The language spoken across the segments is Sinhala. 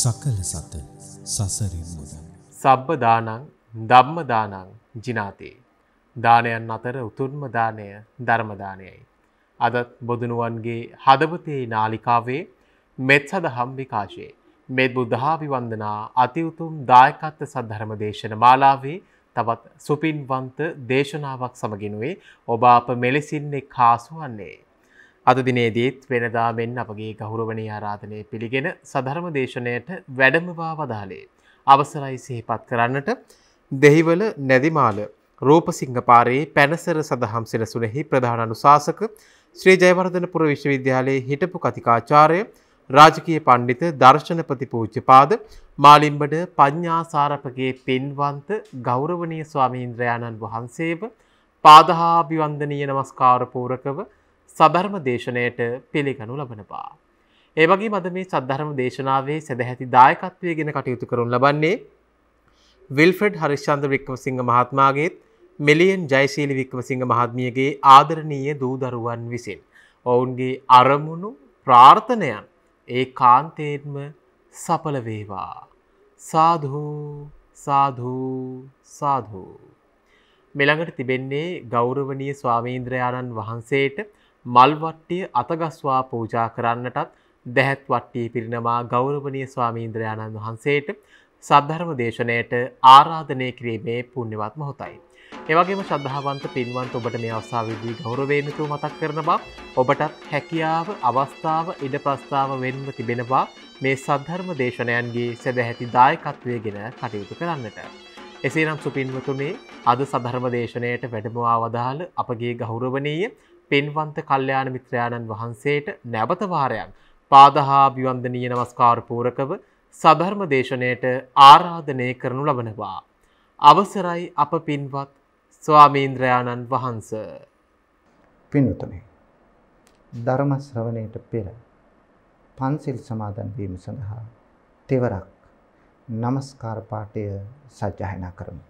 සකල සත සසරින් මුද. සබ්බ දානං ධම්මදානං ජිනාතේ. දානයන් අතර උතුන්ම දානය ධර්මදානයයි. අදත් බොදනුවන්ගේ හදවතේ නාලිකාවේ මෙත් සදහම් විකාශයේ. මෙත් බුද්ධාවි වන්දනා අතිඋතුම් දායකත්ව සද්ධර්ම දේශන මාලාවේ තවත් සුපින්වන්ත දේශනාවක් සමගිනුවේ ඔබ අප මෙලෙසින්නේ කාසුවන්නේ. අද දිනේදීත් වෙනදා මෙන් අපගේ ගෞරවනය ආරාධනය පිළිගෙන සධර්ම දේශනයට වැඩමවා වදාලේ. අවසරයි සහිපත් කරන්නට දෙහිවල නැදිමාල රෝපසිංහ පාරයේ පැනසර සඳහම් සෙනසුනෙහි ප්‍රධාන අනුශාසක ශ්‍රී ජයවර්ධනපුර විශ්වවිද්‍යාලයේ හිටපු කතිකාචාරය රාජකය පණ්ඩිත දර්ශනපති පූච්චපාද මාලිම්බඩ පඤ්ඥාසාරපගේ පෙන්වන්ත ගෞරවනය ස්වාමීන්ද්‍රයාණන් වහන්සේව පාදහාභිවන්ධනීය නමස්කාරපූරකව සබර්ම දේශනයට පිළිගනු ලබනවා. ඒවගේ මද මේ සද්ධර්ම දේශනාවේ සැදැහැති දායකත්වය ගෙන කටයුතු කරුන් ලබන්නේ විල්ෆෙඩ් හරිශ්චන්ද වික්මසිංහ මහත්මාගේත් මෙලියන් ජයිශීලි වික්මසිංහ මහත්මියගේ ආදරණීය දූ දරුවන් විසින්. ඔවුන්ගේ අරමුණු ප්‍රාර්ථනයන් ඒ කාන්තේත්ම සපල වේවා. සාධූ සාධූ සාධූ. මෙළඟට තිබෙන්නේ ගෞරවනීය ස්වාමීන්ද්‍රයාණන් වහන්සේට මල්වට්ටිය අතගස්වා පූජා කරන්නටත් දැහැත් වට්ටිය පිරිනමා ගෞරවනය ස්වාමීන්ද්‍රයාණන් වහන්සේට සද්ධර්ම දේශනයට ආරාධනය කිරීමේ පුුණ්‍යවත් මහොතයි. එවගේම ශ්‍රද්ධාවන්ත පින්වන්ත ඔබට මේ අවසාවිදී ගෞරවේමිතු මතක් කරන බක් ඔබටත් හැකියාව අවස්ථාව ඉඩ ප්‍රස්ථාව වෙන්ම තිබෙනවා මේ සද්ධර්ම දේශනයන්ගේ සැදැහැති දායකත්වය ගෙන කටයුතු කරන්නට. එසේනම් සුපින්වතුනේ අද සධර්ම දේශනයට වැඩමවා වදාළ අපගේ ගෞරවනීය පෙන්වන්ත කල්්‍යයාන මිත්‍රයාණන් වහන්සේට නැවතවාරයක් පාදහා බිවන්දනීය නමස්කාරපූරකව සධර්ම දේශනයට ආරාධනය කරනු ලබනවා. අවසරයි අප පින්වත් ස්වාමීන්ද්‍රයාණන් වහන්ස. පින්වතනේ. ධර්මශ්‍රවණයට පෙර පන්සිල් සමාදන්වීම සඳහා තෙවරක් නමස්කාර පාටය සජ්ජායනා කරමු.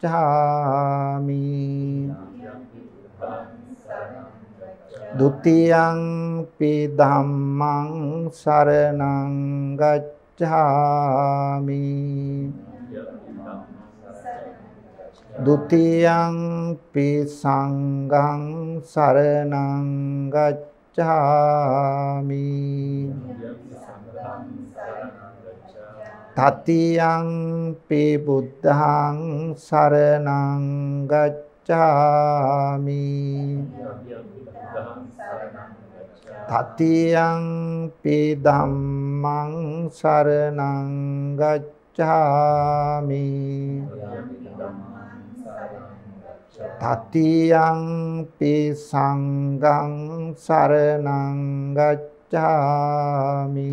ගච්ඡාමි ဒုတိယံ පි ධම්මං සරණං ගච්ඡාමි ဒုတိယံ පි සංඝං සරණං ගච්ඡාමි ဒုတိယံ පි සංඝං සරණං ගච්ඡාමි තතියං පි බුද්ධං සරණං ගච්ඡාමි තතියං පි ධම්මං සරණං ගච්ඡාමි තතියං පි සංඝං සරණං ගච්ඡාමි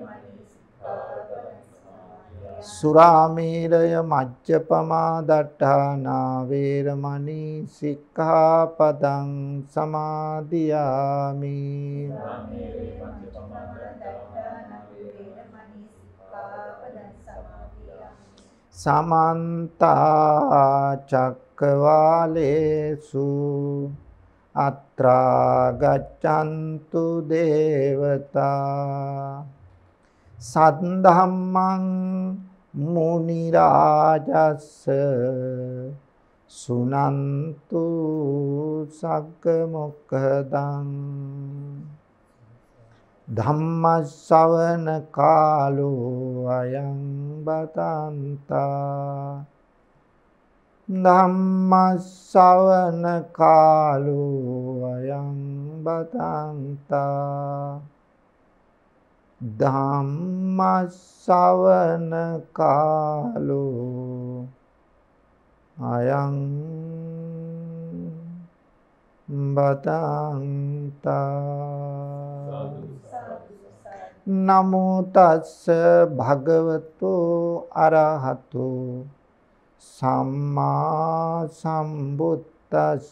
සුරාමීරය මජ්ජපමා දට්ඨානා වේරමණී සික්ඛාපදං සමාදියාමි සමන්ත චක්කවාලේසු අත්‍රා ගච්ඡන්තු දේවතා සද්ධම්මං මුනි රාජස්ස සුනන්තු සග්ග මොක්ඛදං ධම්මස්සවන කාලෝ අයං බතන්තා ධම්මස්සවන කාලෝ අයං බතන්තා ධම්මස්සවන කාලෝ අයං බතන්තා නමෝ තස්ස භගවතු අරහතු සම්මා සම්බුද්දස්ස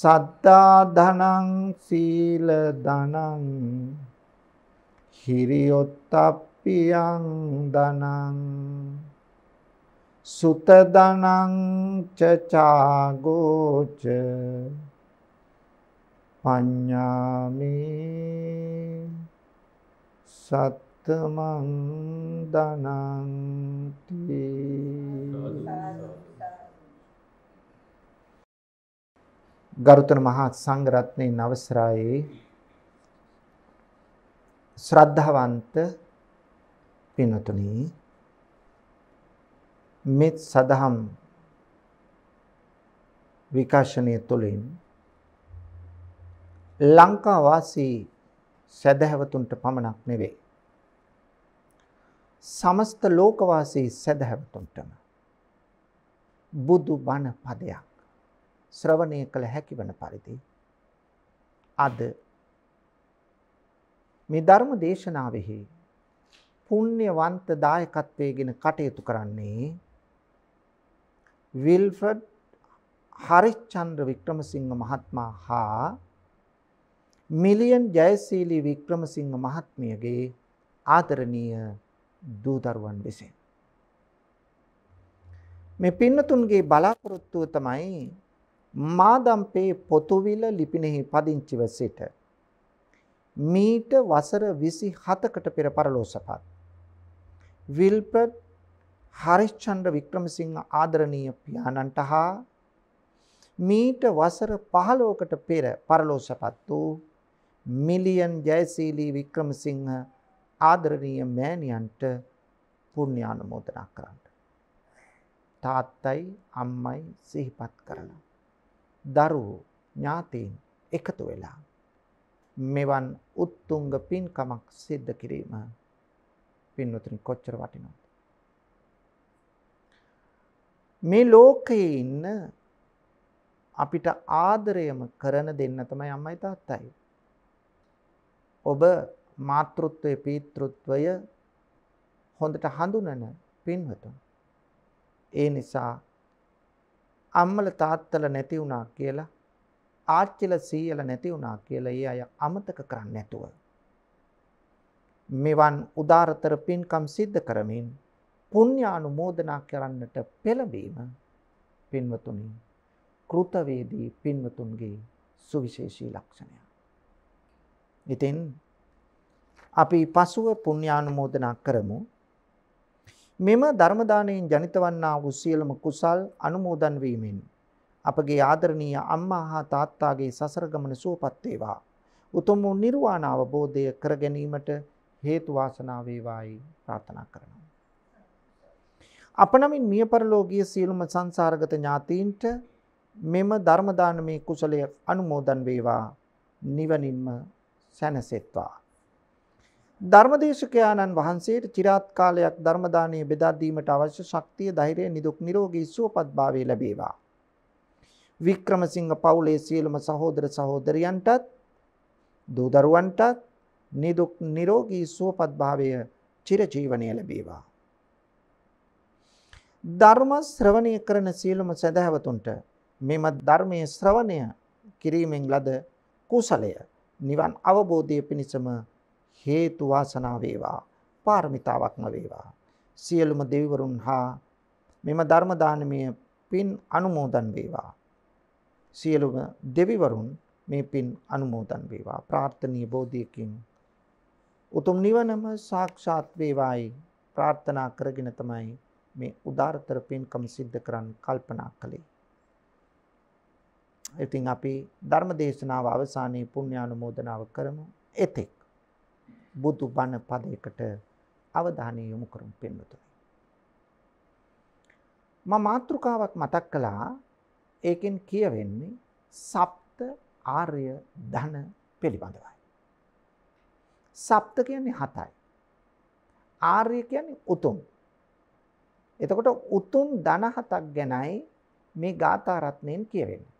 සද්දා ධනං සීල ධනං හිරියොත්තප්පියං ධනං සුත ධනං චචාගෝච පඤ්ඤාමේ සත්තමං ධනං තී ගරුතර මහා සංඝරත්නයේ නවසරායේ ශ්‍රද්ධාවන්ත පින්තුනි මෙත් සදහම් විකාශනය තුළින් ලංකා වාසී සදහැවතුන්ට පමණක් නෙවෙයි සමස්ත ලෝක වාසී සදහැවතුන්ටම බුදු බණ පදයක් ශ්‍රවණය කළ හැකි වන පරිදි අද මේ ධර්ම දේශනාවෙහි පුණ්‍යවන්ත දායකත්වයේගෙන කටයුතු කරන්නේ විල්ෆ්‍රඩ් හරිච්චන්ද්‍ර වික්‍රමසිංහ මහත්මයා හා මිලියන් ජයසීලී වික්‍රමසිංහ මහත්මියගේ ආදරණීය දූදරුවන් විසින් මේ පින්නතුන්ගේ බලාපොරොත්තුව තමයි මාදම්පේ පොතුවිල ලිපිනෙහි පදිංචිව සිට මීට වසර 27කට පෙර පරලෝසපත් විල්ප්‍රඩ් හරිශ්චන්ද්‍ර වික්‍රමසිංහ ආදරණීය පියාණන්ට හා මීට වසර 15කට පෙර පරලෝසපත් වූ මිලියන් ජයසීලී වික්‍රමසිංහ ආදරණීය මෑණියන්ට පුණ්‍යානුමෝදනා කරන්න. තාත්තයි අම්මයි සිහිපත් කරලා දරුවෝ ඥාතීන් එකතු වෙලා මෙවන් උත්තුංග පින්කමක් සිද්ධ කිරීම පින්වතුනි කොච්චර වටිනවද මේ ලෝකයේ ඉන්න අපිට ආදරයම කරන දෙන්න තමයි අම්මයි තාත්තයි ඔබ මාතෘත්වයේ පීතෘත්වය හොඳට හඳුනන පින්වතුන් ඒ නිසා අම්මල තාත්තල නැති වුණා කියලා ආච්චිල සීයල නැති වුණා කියලා ඒ අය අමතක කරන්නේ නැතුව මෙවන් උදාරතර පින්කම් සිද්ධ කරමින් පුණ්‍යානුමෝදනා කරන්නට පෙළඹීම පින්වතුනි කෘතවේදී පින්වතුන්ගේ සුවිශේෂී ලක්ෂණය. ඉතින් අපි පසුව පුණ්‍යානුමෝදනා කරමු මෙම ධර්ම දාණයෙන් ජනිත වන්නා වූ සියලුම කුසල් අනුමෝදන් වීමෙන් අපගේ ආදරණීය අම්මා හා තාත්තාගේ සසර ගමන සුවපත් වේවා. උතුම් වූ නිර්වාණ අවබෝධය කර ගැනීමට හේතු වාසනා වේවායි ප්‍රාර්ථනා කරනවා. අපනමින් මිය පරලෝකීය සියලුම සංසාරගත ඥාතීන්ට මෙම ධර්ම දානමේ කුසලය අනුමෝදන් වේවා. නිවනින්ම සැනසෙත්වා. ධර්මදේශකයාණන් වහන්සේට চিරාත් කාලයක් ධර්ම දානීය බෙදා දීමට අවශ්‍ය ශක්තිය, ධෛර්යය, නිදුක් නිරෝගී සුවපත්භාවය ලැබේවා. වික්‍රමසිංහ පවුලේ සියලුම සහෝදර සහෝදරියන්ටත් දූ දරුවන්ටත් නිදුක් නිරෝගී සුවපත්භාවය චිරජීවනය ලැබේවා. ධර්ම ශ්‍රවණය කරන සියලුම සදහැවතුන්ට මෙම ධර්මයේ ශ්‍රවණය කිරීමෙන් ලද කුසලය නිවන් අවබෝධය පිණිසම හේතු වාසනා වේවා පාරමිතාවක්ම වේවා සියලුම දෙවිවරුන් හා මෙම ධර්ම දානමය පින් අනුමෝදන් වේවා සියලුම දෙවිවරුන් මේ පින් අනුමෝදන් වේවා ප්‍රාර්ථනීය බෝධියකින් උතුම් නිවනම සාක්ෂාත් වේවායි ප්‍රාර්ථනා කරගෙන තමයි මේ උදාරතර පින්කම සිද්ධ කරන්න කල්පනා කළේ ඉතින් අපි ධර්ම දේශනාව අවසානයේ පුණ්‍යානුමෝදනාව කරමු. එතෙක් බුදු බණ පදයකට අවධානය යොමු කරමු පින්නතුනි. මම මාත්‍රකාවක් මතක් කළා ඒකෙන් කියවෙන්නේ සප්ත ආර්ය ධන පිළිබඳවයි. සප්ත කියන්නේ හතයි. ආර්ය කියන්නේ උතුම්. එතකොට උතුම් ධන හතක් ගැනයි මේ ගාථා රත්ණයෙන් කියවෙන්නේ.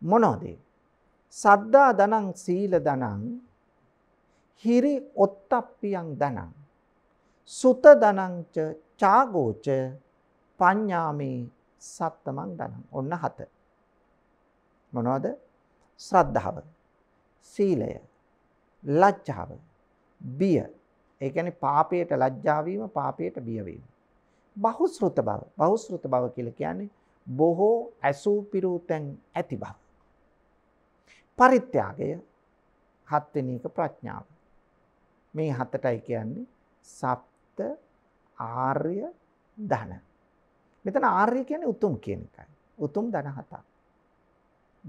මොනවද? සද්දා ධනං සීල ධනං හිරි ඔත්තප්පියං දනං සුත දනංච චාගෝච පඤ්ඤාමේ සත්තමං දනං ඔන්න හත මොනවද ශ්‍රද්ධාව සීලය ලැජ්ජාව බිය ඒ කියන්නේ පාපයට ලැජ්ජා වීම පාපයට බිය වීම බහුශෘත බව බහුශෘත බව කියලා කියන්නේ බොහෝ ඇසූ පිරූතෙන් ඇති බව පරිත්‍යාගය හත් වෙනි එක ප්‍රඥාව මේ හතටයි කියන්නේ සප්ත ආර්ය ධන. මෙතන ආර්ය කියන්නේ උතුම් කියන එකයි. උතුම් ධන හතක්.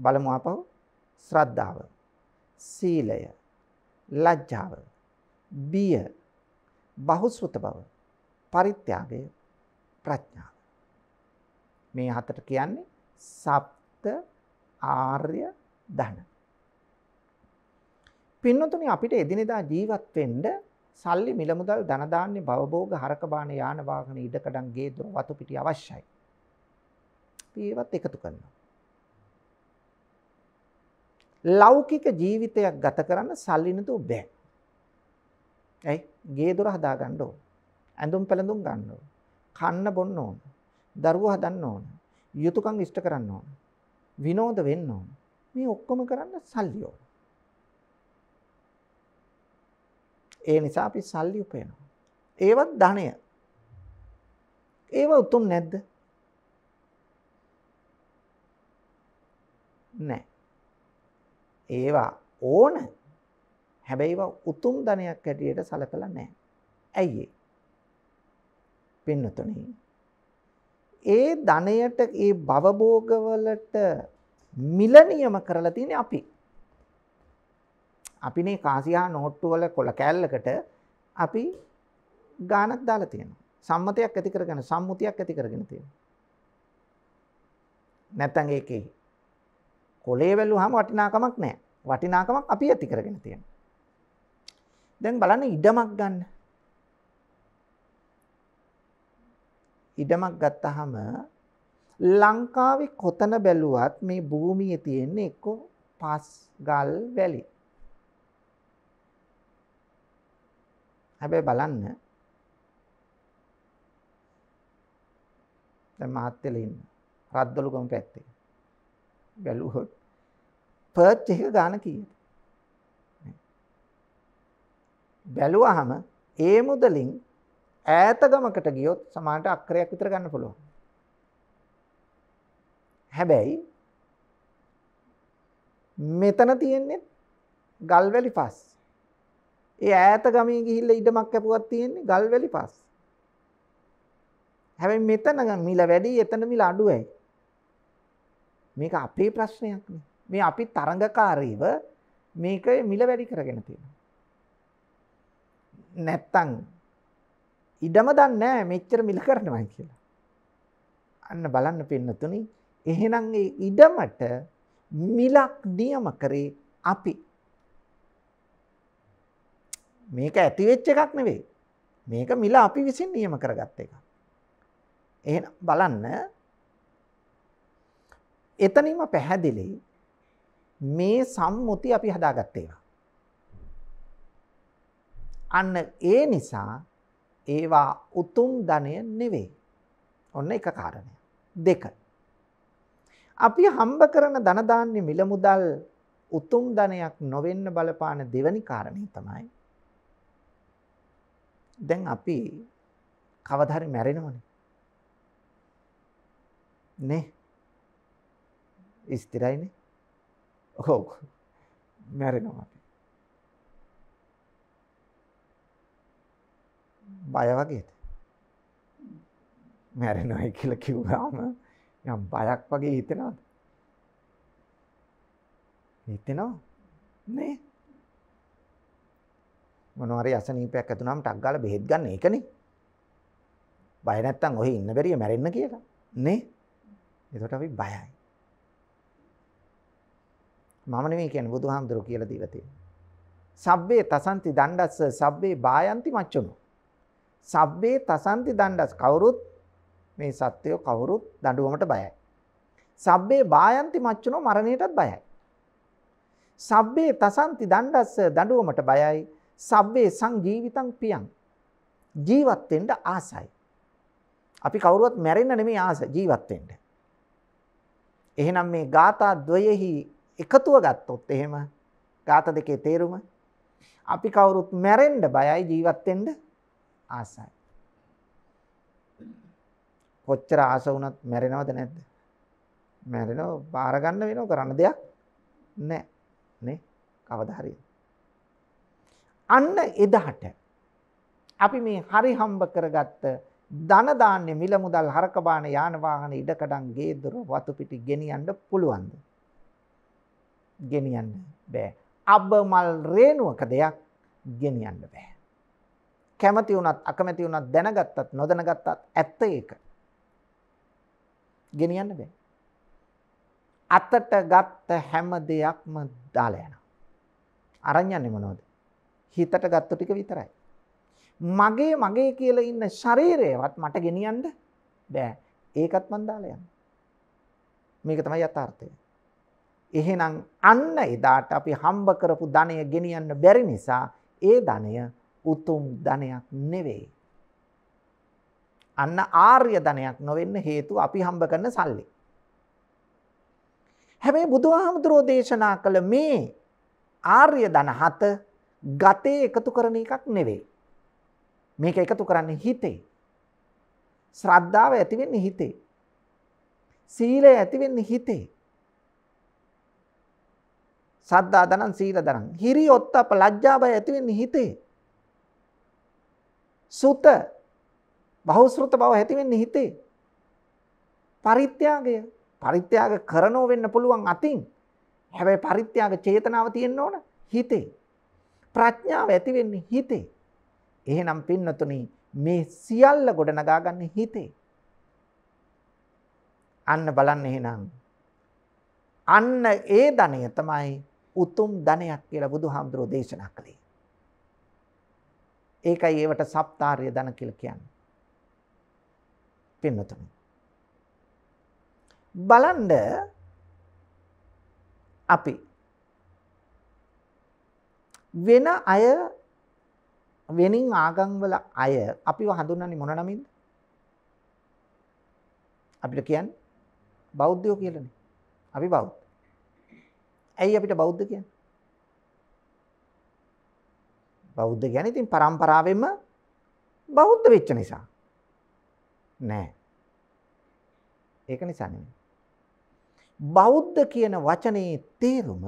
බලමු ආපහු ශ්‍රද්ධාව, සීලය, ලැජ්ජාව, බිය, බහුසුත බව, පරිත්‍යාගය, ප්‍රඥාව. මේ හතට කියන්නේ සප්ත ආර්ය ධන. පින්නතුනි අපිට එදිනෙදා ජීවත් වෙන්න සල්ලි මිල මුදල් ධන දාන්නේ භවභෝග හරක බාන යාන වාහන ඉඩකඩම් ගේ දොර වතු පිටි අවශ්‍යයි. ඒවත් එකතු කරනවා. ලෞකික ජීවිතයක් ගත කරන්න සල්ලි නතු බෑ. ඇයි? ගේ දොර හදා ගන්න ඕන. ඇඳුම් පැළඳුම් ගන්න ඕන. කන්න බොන්න ඕන. දරුවෝ හදන්න ඕන. යුතුයකම් ඉෂ්ට කරන්න ඕන. විනෝද වෙන්න ඕන. මේ ඔක්කොම කරන්න සල්ලි ඕන. ඒ නිසා අපි සල්ලි උපයනවා. ඒවත් ධනය. ඒව උතුම් නැද්ද? නෑ. ඒවා ඕන. හැබැයි ඒවා උතුම් ධනයක් හැටියට සලකලා නෑ. ඇයි ඒ? පින්නතුනේ ඒ ධනයට ඒ භවභෝගවලට මිල නියම කරලා තියෙන්නේ අපි. අපිනේ කාසියා නෝට්ටු වල කොළ කෑල්ලකට අපි ගානක් දාලා තියෙනවා. සම්මතයක් ඇති කරගෙන සම්මුතියක් ඇති කරගෙන තියෙනවා. නැත්තම් ඒකේ කොලේ වැළුවාම වටිනාකමක් නැහැ. වටිනාකමක් අපි ඇති කරගෙන තියෙනවා. දැන් බලන්න ඉඩමක් ගන්න. ඉඩමක් ගත්තාම ලංකාවේ කොතන බැලුවත් මේ භූමියේ තියෙන එක්ක පස් ගල් වැලි හැබැයි බලන්න දැන් මාත් වෙලා ඉන්න රද්දලුගම පැත්තේ බැලුවොත් පර්ච් එක ගාන කීයද බැලුවාම ඒ මුදලින් ඈත ගමකට ගියොත් සමානට අක්‍රයක් විතර ගන්න පුළුවන් හැබැයි මෙතන තියෙන්නේ ගල්වැලි පස් ඒ ඈත ගමේ ගිහිල්ලා ඉඩමක් කැපුවක් තියෙන්නේ ගල්වැලි පස්. හැබැයි මෙතන මිල වැඩි, එතන මිල අඩුයි. මේක අපේ ප්‍රශ්නයක් නේ. මේ අපි තරඟකාරීව මේක මිල වැඩි කරගෙන තියෙනවා. නැත්තම් ඉඩම දන්නේ නැහැ මෙච්චර මිල කරනවා කියලා. අන්න බලන්න පින්නතුනි එහෙනම් ඉඩමට මිලක් නියම කරේ අපි මේක ඇතිවෙච්ච එකක් නෙවෙයි. මේක මිල අපි විසින් නියම කරගත්ත එක. එහෙන බලන්න එතනින්ම පැහැදිලි මේ සම්මුති අපි හදාගත්තේවා. අන්න ඒ නිසා ඒවා උතුම් ධනය නෙවේ. ඔන්න එක කාරණය. දෙක. අපි හම්බ කරන ධනදාන්නේ මිලමුදල් උතුම් ධනයක් නොවෙන්න බලපාන දෙවනි කාරණය තමයි දැන් අපි කවදාහරි මැරෙනවනේ. නේ? ස්ථිරයිනේ. ඔව්. මැරෙනවා අපි. බය වගේද? මැරෙනවයි කියලා කිව්වම යම් බයක් වගේ හිතෙනවද? හිතෙනව? නේ? මොනවා හරි අසනීපයක් ඇති වුනම ටක් ගාලා බෙහෙත් ගන්න එකනේ. බය නැත්තම් ඔහි ඉන්න බැරිය මැරෙන්න කියලා. නේ? එතකොට අපි බයයි. මම නෙමෙයි කියන්නේ බුදුහාමුදුරුවෝ කියලා දීලා තියෙනවා. සබ්බේ තසන්ති දණ්ඩස්ස සබ්බේ බායන්ති මච්චුනෝ. සබ්බේ තසන්ති දණ්ඩස් කවුරුත් මේ සත්වය කවුරුත් දඬුවමට බයයි. සබ්බේ බායන්ති මච්චුනෝ මරණයටත් බයයි. සබ්බේ තසන්ති දණ්ඩස්ස දඬුවමට බයයි. සබ්බේ සංජීවිතං පියං. ජීවත් වෙන්න ආසයි. අපි කවුරුවත් මැරෙන්න නෙමෙයි ආස ජීවත් වෙන්න. එහෙනම් මේ ગાථා ද්වයෙහි එකතුව ගත්තොත් එහෙම ગાථා දෙකේ තේරුම අපි කවුරුත් මැරෙන්න බයයි ජීවත් වෙන්න ආසයි. කොච්චර ආස වුණත් මැරෙනවද නැද්ද? මැරෙනව බාර ගන්න වෙනව කරන්න දෙයක් නැහැ. නේ? කවදා හරි අන්න එදාට අපි මේ හරි හම්බ කරගත්ත ධන දාන්නේ මිල මුදල් හරක බාන යාන වාහන ඉඩකඩම් ගේ දොර වතු පිටි ගෙනියන්න පුළුවන්ද? ගෙනියන්න බෑ. අබ්බමල් රේණුවක දෙයක් ගෙනියන්න බෑ. කැමති වුණත් අකමැති වුණත් දැනගත්තත් නොදැනගත්තත් ඇත්ත ඒක. ගෙනියන්න බෑ. අතට ගත්ත හැම දෙයක්ම දාලා යනවා. අරන් යන්නේ මොනවද? හිතට ගත්ත ටික විතරයි. මගේ මගේ කියලා ඉන්න ශරීරයවත් මට ගෙනියන්න බෑ. ඒකත් මන් දාලා යන්න. මේක තමයි යථාර්ථය. එහෙනම් අන්න එදාට අපි හම්බ කරපු ධනය ගෙනියන්න බැරි නිසා ඒ ධනය උතුම් ධනයක් නෙවෙයි. අන්න ආර්ය ධනයක් නොවෙන්න හේතු අපි හම්බ කරන සල්ලි. හැබැයි බුදුහාමුදුරෝ දේශනා කළ මේ ආර්ය ධන හත ගතේ එකතු කරන එකක් නෙවෙයි. මේක එකතු කරන්නේ හිතේ. ශ්‍රද්ධාව ඇති වෙන්නේ හිතේ. සීලය ඇති වෙන්නේ හිතේ. සද්දා දනං සීල දනං. හිරි ඔත්තප ලජ්ජාබය ඇති වෙන්නේ හිතේ. සුත බහුශෘත බව ඇති වෙන්නේ හිතේ. පරිත්‍යාගය පරිත්‍යාග කරනෝ වෙන්න පුළුවන් අතින්. හැබැයි පරිත්‍යාග චේතනාව තියෙන්න ඕන හිතේ. ප්‍රඥාව ඇති වෙන්නේ හිතේ. එහෙනම් පින්නතුනි මේ සියල්ල ගොඩනගා ගන්න හිතේ. අන්න බලන්න එහෙනම් අන්න ඒ ධනය තමයි උතුම් ධනයක් කියලා බුදුහාමුදුරෝ දේශනා කළේ. ඒකයි ඒවට සප්තාර්ය ධන කියලා කියන්නේ. පින්නතුනි. බලන්න අපි වෙන අය වෙනින් ආගම්වල අය අපිව හඳුන්වන්නේ මොන නමින්ද? අපිට කියන්නේ බෞද්ධයෝ කියලානේ. අපි බෞද්ධ. ඇයි අපිට බෞද්ධ කියන්නේ? බෞද්ධ කියන්නේ ඉතින් પરම්පරාවෙම බෞද්ධ වෙච්ච නිසා. නෑ. ඒක නිසා නෙමෙයි. බෞද්ධ කියන වචනේ තේරුම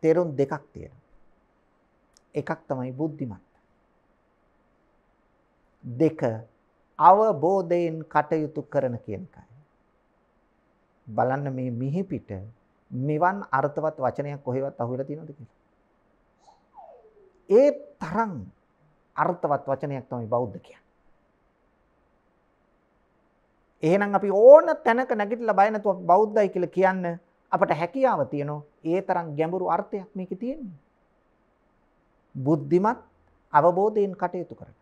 තේරුම් දෙකක් තියෙනවා. එකක් තමයි බුද්ධිමත්. දෙක අවබෝධයෙන් කටයුතු කරන කියන එකයි. බලන්න මේ මිහිපිට මෙවන් අර්ථවත් වචනයක් කොහෙවත් අහුවෙලා තියෙනවද කියලා. ඒ තරම් අර්ථවත් වචනයක් තමයි බෞද්ධ කියන්නේ. එහෙනම් අපි ඕන තැනක නැගිටලා බය නැතුව බෞද්ධයි කියලා කියන්න අපට හැකියාව තියෙනවා. ඒ තරම් ගැඹුරු අර්ථයක් මේකේ තියෙනවා. බුද්ධිමත් අවබෝධයෙන් කටයුතු කරන.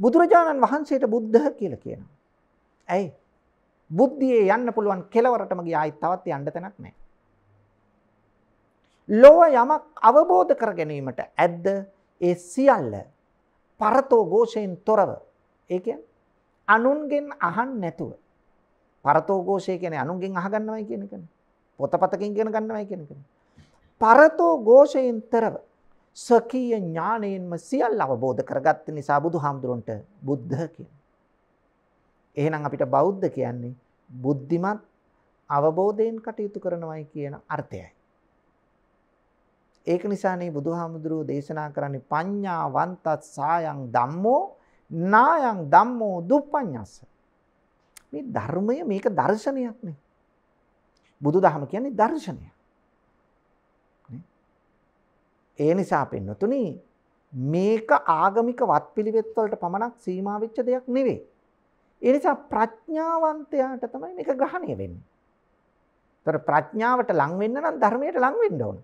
බුදුරජාණන් වහන්සේට බුද්ධ කියලා කියනවා. ඇයි? බුද්ධියේ යන්න පුළුවන් කෙලවරටම ගියායි තවත් යන්න තැනක් නැහැ. ලෝව යමක් අවබෝධ කර ගැනීමට ඇද්ද ඒ සියල්ල පරතෝ ഘോഷයෙන් තොරව. ඒ කියන්නේ අනුන්ගෙන් අහන්න නැතුව. පරතෝ ഘോഷය කියන්නේ අනුන්ගෙන් අහගන්නවයි කියන එකනේ. පොතපතකින් ඉගෙන ගන්නවයි කියන එකනේ. පරතෝ ഘോഷයෙන් තොරව. ස්වකීය ඥාණයෙන්ම සියල්ල අවබෝධ කරගත්ත නිසා බුදුහාමුදුරන්ට බුද්ධ කියනවා. එහෙනම් අපිට බෞද්ධ කියන්නේ බුද්ධිමත් අවබෝධයෙන් කටයුතු කරනවායි කියන අර්ථයයි. ඒක නිසානේ බුදුහාමුදුරුව දේශනා කරන්නේ පඤ්ඤාවන්තත් සායන් ධම්මෝ නායන් ධම්මෝ දුප්පඤ්ඤස්ස. මේ ධර්මය මේක දර්ශනයක් නේ. බුදුදහම කියන්නේ දර්ශනයක්. ඒ නිසා පෙන්නතුනි මේක ආගමික වත්පිළිවෙත් වලට පමණක් සීමා වෙච්ච දෙයක් නෙවෙයි. ඒ නිසා ප්‍රඥාවන්තයාට තමයි මේක ග්‍රහණය වෙන්නේ. ඒතර ප්‍රඥාවට ලං වෙන්න නම් ධර්මයට ලං වෙන්න ඕන.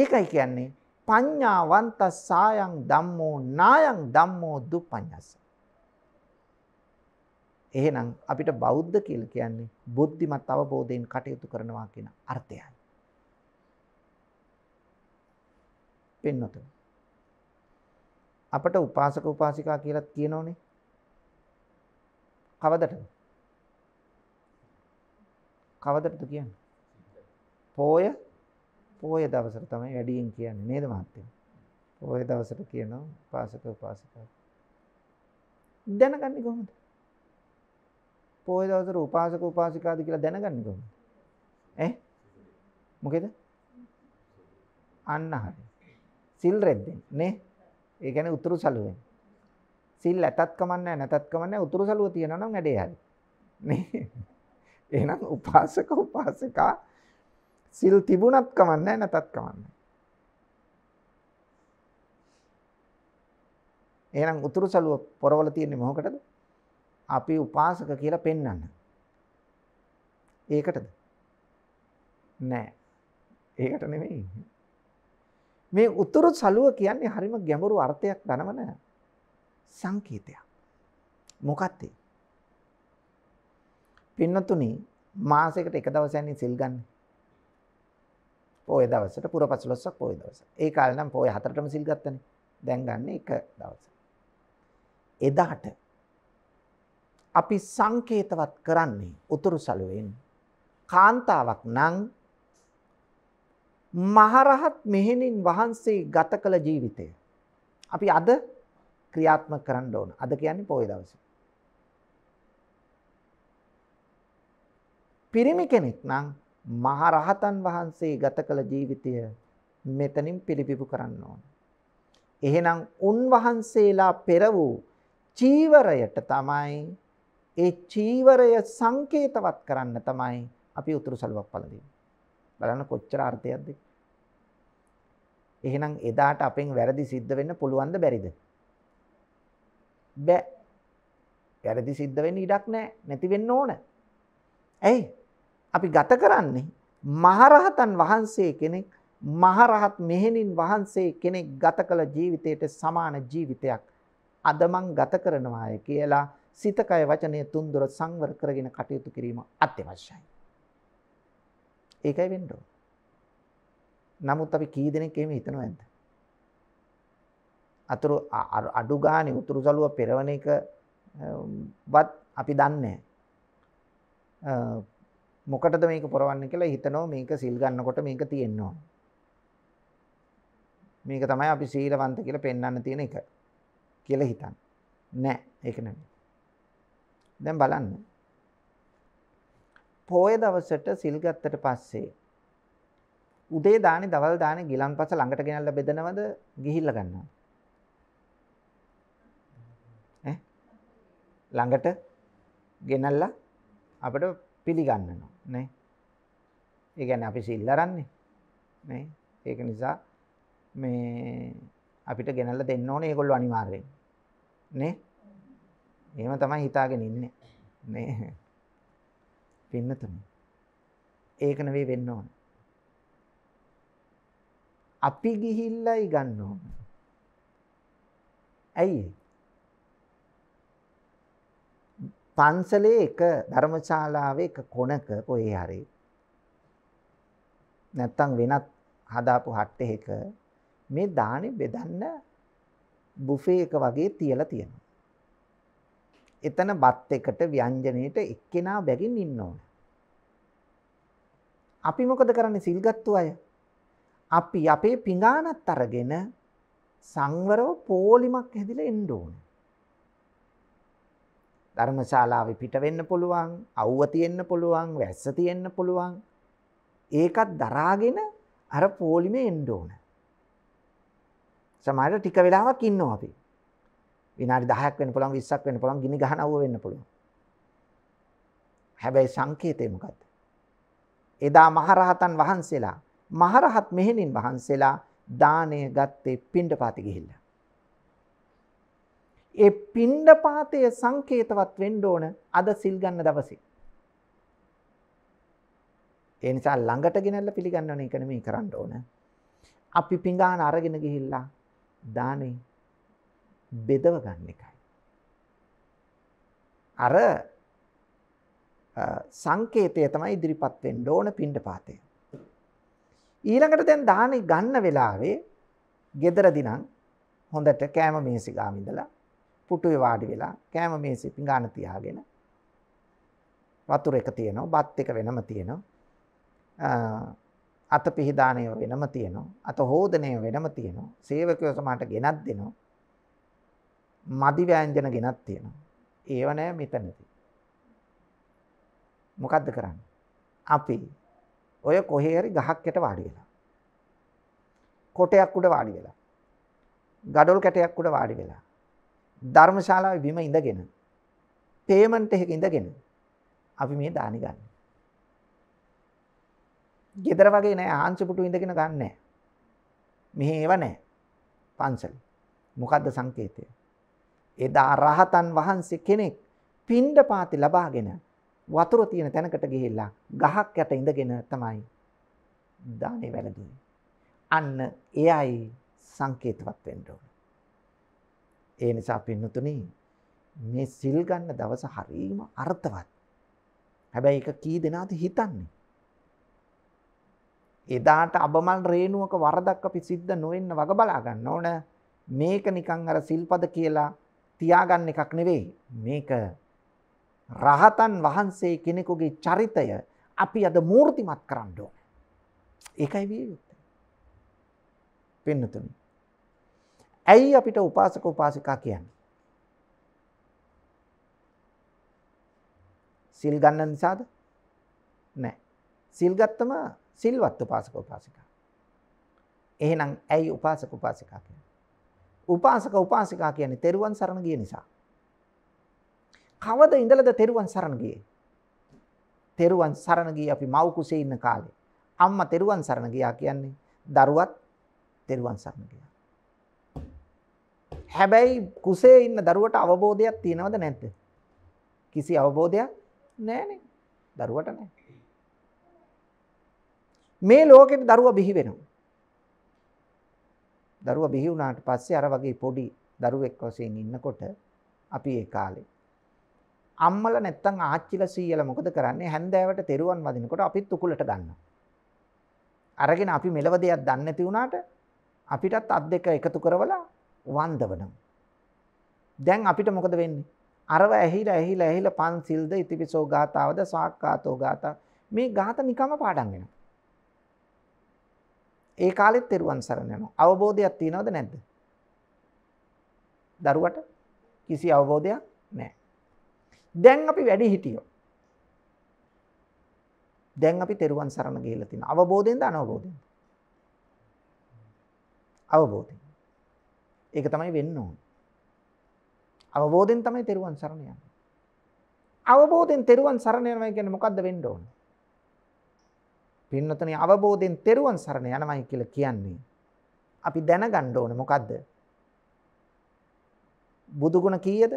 ඒකයි කියන්නේ පඤ්ඤාවන්ත සායන් ධම්මෝ නායන් ධම්මෝ දුප්පඤ්ඤස්ස. එහෙනම් අපිට බෞද්ධ කියලා කියන්නේ බුද්ධිමත් අවබෝධයෙන් කටයුතු කරනවා කියන අර්ථයයි. පින්නතුනි. අපට උපාසක උපාසිකා කියලා කියනෝනේ. කවදටද? කවදටද කියන්නේ? පෝය පෝය දවසට තමයි වැඩියෙන් කියන්නේ නේද මහත්තයා? පෝය දවසට කියනවා උපාසක උපාසිකා. දැනගන්නේ කොහොමද? පෝය දවසට උපාසක උපාසිකාද කියලා දැනගන්නේ කොහොමද? ඈ මොකේද? අන්න හරියි. සිල් රැද්දෙන් නේ. ඒ කියන්නේ උතුරු සලුවෙන්. සිල් ඇතත් කමන්නේ නැතත් කමන්නේ උතුරු සලුව තියනවා නම් වැඩේ හරි. නේ. එහෙනම් උපාසක උපාසිකා සිල් තිබුණත් කමන්නේ නැතත් කමන්නේ. එහෙනම් උතුරු සලුව පොරවල තියෙන්නේ මොකටද? අපි උපාසක කියලා පෙන්වන්න. ඒකටද? නෑ. ඒකට නෙමෙයි. මේ උතුරු සලුව කියන්නේ හරිම ගැඹුරු අර්ථයක් දනවන සංකේතයක්. මොකක්ද ඒ? පින්නතුනි මාසයකට එක දවසක් සිල් ගන්න. පොය දවසට පුර 15ක් පොය දවස. ඒ කාලේ නම් පොය හතරටම සිල් ගත්තනේ. දැන් ගන්න එක දවස. එදාට අපි සංකේතවත් කරන්නේ උතුරු සලුවෙන් කාන්තාවක් නම් මහරහත් මෙහෙණින් වහන්සේ ගත කළ ජීවිතය අපි අද ක්‍රියාත්මක කරන්න ඕන. අද කියන්නේ පොය දවසේ. පිරිමි කෙනෙක් නම් මහරහතන් වහන්සේ ගත කළ ජීවිතය මෙතනින් පිළිපිපු කරන්න ඕන. එහෙනම් උන්වහන්සේලා පෙර වූ චීවරයට තමයි ඒ චීවරය සංකේතවත් කරන්න තමයි අපි උතුරු සළුවක් පළඳින්නේ. බලන්න කොච්චර අර්ථයක්ද එහෙනම් එදාට අපෙන් වැරදි සිද්ධ වෙන්න පුළුවන්ද බැරිද බෑ වැරදි සිද්ධ වෙන්න ඉඩක් නැහැ නැති වෙන්න ඕන ඇයි අපි ගත කරන්නේ මහරහතන් වහන්සේ කෙනෙක් මහරහත් මෙහෙණින් වහන්සේ කෙනෙක් ගත කළ ජීවිතයට සමාන ජීවිතයක් අද මං ගත කරනවා කියලා සිත කය වචනය තුන්දොර සංවර කරගෙන කටයුතු කිරීම අත්‍යවශ්‍යයි ඒකයි වෙන්න නමුත් අපි කී දෙනෙක් එහෙම හිතනවා ඇද්ද? අතුරු අඩු ගානේ උතුරු සළුව පෙරවන එකවත් අපි දන්නේ මොකටද මේක පොරවන්නේ කියලා හිතනවා මේක සිල් ගන්නකොට මේක තියෙන්න මේක තමයි අපි සීලවන්ත කියලා පෙන්වන්න තියෙන එක කියලා හිතන්නේ. නෑ ඒක නෙමෙයි. දැන් බලන්න. පෝය දවසට සිල් ගත්තට පස්සේ උදේ දානේ දවල් දානේ ගිලන්පස ළඟට ගෙනල්ලා බෙදනවද ගිහිල්ලා ගන්නවද? ඈ ළඟට ගෙනල්ලා අපිට පිළිගන්නනවා නේ. ඒ කියන්නේ අපි සිල් අරන්නේ නේ. ඒක නිසා මේ අපිට ගෙනල්ලා දෙන්න ඕනේ ඒගොල්ලෝ අනිවාර්යෙන්. නේ? එහෙම තමයි හිතාගෙන ඉන්නේ. නේ? පින්නතුනි. ඒක නෙවෙයි වෙන්න ඕන. අපි ගිහිල්ලයි ගන්න ඕන. ඇයි? පන්සලේ එක ධර්මශාලාවේ එක කොනක කොහේ හරි නැත්තම් වෙනත් හදාපු හට්ටයක මේ දානේ බෙදන්න බුෆේ එක වගේ තියලා තියෙනවා. එතන බත් එකට ව්‍යංජනයට එක්කෙනා බැගින් ඉන්න ඕන. අපි මොකද කරන්නේ සිල්ගත්තු අය? අපි අපේ පිඟානත් අරගෙන සංවරව පෝලිමක් හැදිලා එන්න ඕන. ධර්මශාලාවේ පිට වෙන්න පුළුවන්, අවුව තියෙන්න පුළුවන්, වැස්ස තියෙන්න පුළුවන්. ඒකත් දරාගෙන අර පෝලිමේ එන්න ඕන. සමහර ටික වෙලාවක් ඉන්නවා අපි. විනාඩි 10ක් වෙන්න පුළුවන් 20ක් වෙන්න පුළුවන් ගිනි ගහන අවුව වෙන්න පුළුවන්. හැබැයි සංකේතය මොකද්ද? එදා මහරහතන් වහන්සේලා මහරහත් මෙහෙණින් වහන්සේලා දාණය ගත්තේ පිණ්ඩපාතේ ගිහිල්ලා. ඒ පිණ්ඩපාතය සංකේතවත් වෙන්න ඕන අද සිල් ගන්න දවසේ. ඒ නිසා ළඟට ගෙනල්ලා පිළිගන්නවනේ එක නෙමෙයි කරන්න ඕන. අපි පිඟාන අරගෙන ගිහිල්ලා දානේ බෙදව ගන්න එකයි. අර සංකේතය තමයි ඉදිරිපත් වෙන්න ඕන පිණ්ඩපාතය. ඊළඟට දැන් දාහන ගන්න වෙලාවේ gederadi නම් හොඳට කෑම මේසි ගාම ඉඳලා පුටුවේ වාඩි වෙලා කෑම මේසි පිඟාන තියාගෙන වතුර එක තියෙනවා බත් එක වෙනම තියෙනවා අත පිහිදානය වෙනම තියෙනවා අත හෝදනය වෙනම තියෙනවා සේවකයෝ සමහරට ගෙනත් දෙනවා මදි ව්‍යංජන ගෙනත් තියෙනවා. ඒව නෑ මෙතනදී. මොකද්ද කරන්නේ? අපි ඔය කොහේ හරි ගහක් යට වාඩි වෙලා. කොටයක් උඩ වාඩි වෙලා. ගඩොල් කැටයක් උඩ වාඩි වෙලා. ධර්මශාලාවේ බිම ඉඳගෙන. පේමන්ට් එකක ඉඳගෙන. අපි මේ දානි ගන්න. ගෙදර වගේ නෑ ආංශපුටු ඉඳගෙන ගන්න නෑ. මෙහි ඒව නෑ. පන්සල්. මොකද්ද සංකේතය? එදා රහතන් වහන්සේ කෙනෙක් පිණ්ඩපාති ලබාගෙන වතුර තියෙන තැනකට ගිහිල්ලා ගහක් යට ඉඳගෙන තමයි දානේ වැළඳුනේ. අන්න එයයි සංකේතවත් වෙන්න ඕන. ඒ නිසා පින්නතුනි මේ සිල් ගන්න දවස හරීම අර්ථවත්. හැබැයි ඒක කී දෙනාද හිතන්නේ? එදාට අබමල් රේණුවක වරදක් අපි සිද්ධ නොවෙන්න වග බලා ගන්න ඕන. මේක නිකන් අර සිල්පද කියලා තියාගන්න එකක් නෙවෙයි. මේක රහතන් වහන්සේ කෙනෙකුගේ චරිතය අපි අද මූර්තිමත් කරන්න ඕන. ඒකයි විය යුත්තේ. පින්නතුනි. ඇයි අපිට උපාසක උපාසිකා කියන්නේ? සිල් ගන්න නිසාද? නෑ. සිල් ගත්තම සිල්වත් උපාසක උපාසිකා. එහෙනම් ඇයි උපාසක උපාසිකා කියන්නේ? උපාසක උපාසිකා කියන්නේ තෙරුවන් සරණ ගිය නිසා. කවද ඉඳලද තෙරුවන් සරණ ගියේ? තෙරුවන් සරණ ගියේ අපි මව් කුසේ ඉන්න කාලේ. අම්මා තෙරුවන් සරණ ගියා කියන්නේ දරුවත් තෙරුවන් සරණ ගියා. හැබැයි කුසේ ඉන්න දරුවට අවබෝධයක් තියෙනවද නැද්ද? කිසි අවබෝධයක් නැහැනේ. දරුවට නැහැ. මේ ලෝකෙට දරුවා බිහි වෙනවා. දරුවා බිහි වුණාට පස්සේ අර වගේ පොඩි දරුවෙක් වශයෙන් ඉන්නකොට අපි ඒ කාලේ අම්මලා නැත්තම් ආච්චිලා සීයලා මොකද කරන්නේ හැන්දෑවට තෙරුවන් වදිනකොට අපිත් උකුලට ගන්නවා. අරගෙන අපි මෙලව දෙයක් දන්නේ නැති වුණාට අපිටත් අත් දෙක එකතු කරවලා වන්දවනවා. දැන් අපිට මොකද වෙන්නේ? අරව ඇහිලා ඇහිලා ඇහිලා පන්සිල්ද ඉතිපිසෝ ගාතාවද සාක්කාතෝ ගාතා මේ ගාත නිකම්ම පාඩම් වෙනවා. ඒ කාලෙත් තෙරුවන් සරණ යනවා. අවබෝධයක් තියනවද නැද්ද? දරුවට කිසි අවබෝධයක් නැහැ. දැන් අපි වැඩි හිටියෝ. දැන් අපි තෙරුවන් සරණ ගිහිල්ලා තිනවා. අවබෝධයෙන්ද අනවබෝධයෙන්ද? අවබෝධයෙන්. ඒක තමයි වෙන්න ඕන. අවබෝධයෙන් තමයි තෙරුවන් සරණ යන්නේ. අවබෝධයෙන් තෙරුවන් සරණ යනවා කියන්නේ මොකද්ද වෙන්න ඕනේ? පින්නතනේ අවබෝධයෙන් තෙරුවන් සරණ යනවායි කියලා කියන්නේ. අපි දැනගන්න ඕනේ මොකද්ද? බුදු ගුණ කීයද?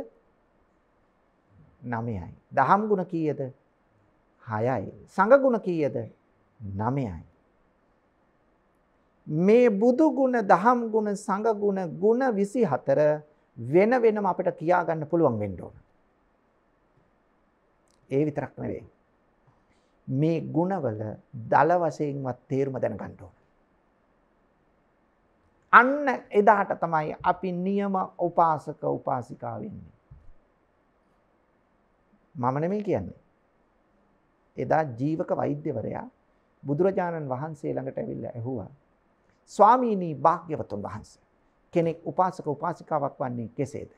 9යි. දහම් ගුණ කීයද? 6යි. සංඝ ගුණ කීයද? 9යි. මේ බුදු ගුණ, දහම් ගුණ, සංඝ ගුණ ගුණ 24 වෙන වෙනම අපිට කියා ගන්න පුළුවන් වෙන්න ඕන. ඒ විතරක් නෙවෙයි. මේ ගුණවල දල වශයෙන්වත් තේරුම දැනගන්න ඕන. අන්න එදාට තමයි අපි නියම උපාසක උපාසිකා වෙන්නේ. මම නෙමෙයි කියන්නේ. එදා ජීවක වෛද්‍යවරයා බුදුරජාණන් වහන්සේ ළඟට ඇවිල්ලා ඇහුවා. ස්වාමීනි භාග්‍යවතුන් වහන්සේ කෙනෙක් උපාසක උපාසිකාවක් වන්නේ කෙසේද?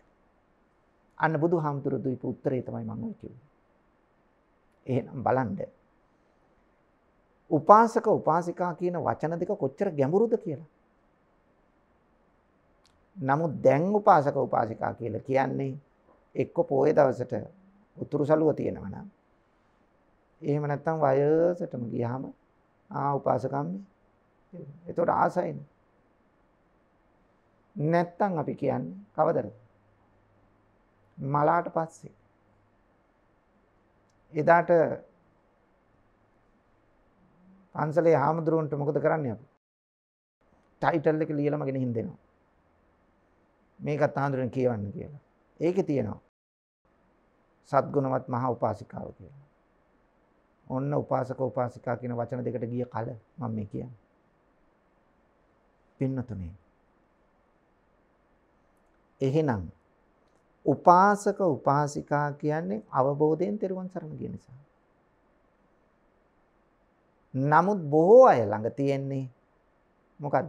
අන්න බුදුහාමුදුරු දීපු උත්තරේ තමයි මම ඔය කිව්වේ. එහෙනම් බලන්න උපාසක උපාසිකා කියන වචන දෙක කොච්චර ගැඹුරුද කියලා. නමුත් දැන් උපාසක උපාසිකා කියලා කියන්නේ එක්ක පොයේ දවසට උතුරු සලුව තියෙනවා නම් එහෙම නැත්නම් වයසටම ගියාම ආ උපාසකම්මි එතකොට ආසයිනේ නැත්තම් අපි කියන්නේ කවදද? මලාට පස්සේ. එදාට පන්සලේ හාමුදුරුවන්ට මොකද කරන්නේ අපි? ටයිටල් එක ලියලම ගෙනihin දෙනවා. මේකත් හාමුදුරුවන් කියවන්න කියලා. ඒකේ තියෙනවා. සත්ගුණවත් මහා උපාසිකාව කියලා. ඔන්න උපාසක උපාසිකා කියන වචන දෙකට ගිය කල මම මේ කියන්නේ. පින්නතුනේ. එහෙනම් උපාසක උපාසිකා කියන්නේ අවබෝධයෙන් තෙරුවන් සරණ කියන නිසා. නමුත් බොහෝ අය ළඟ තියෙන්නේ මොකක්ද?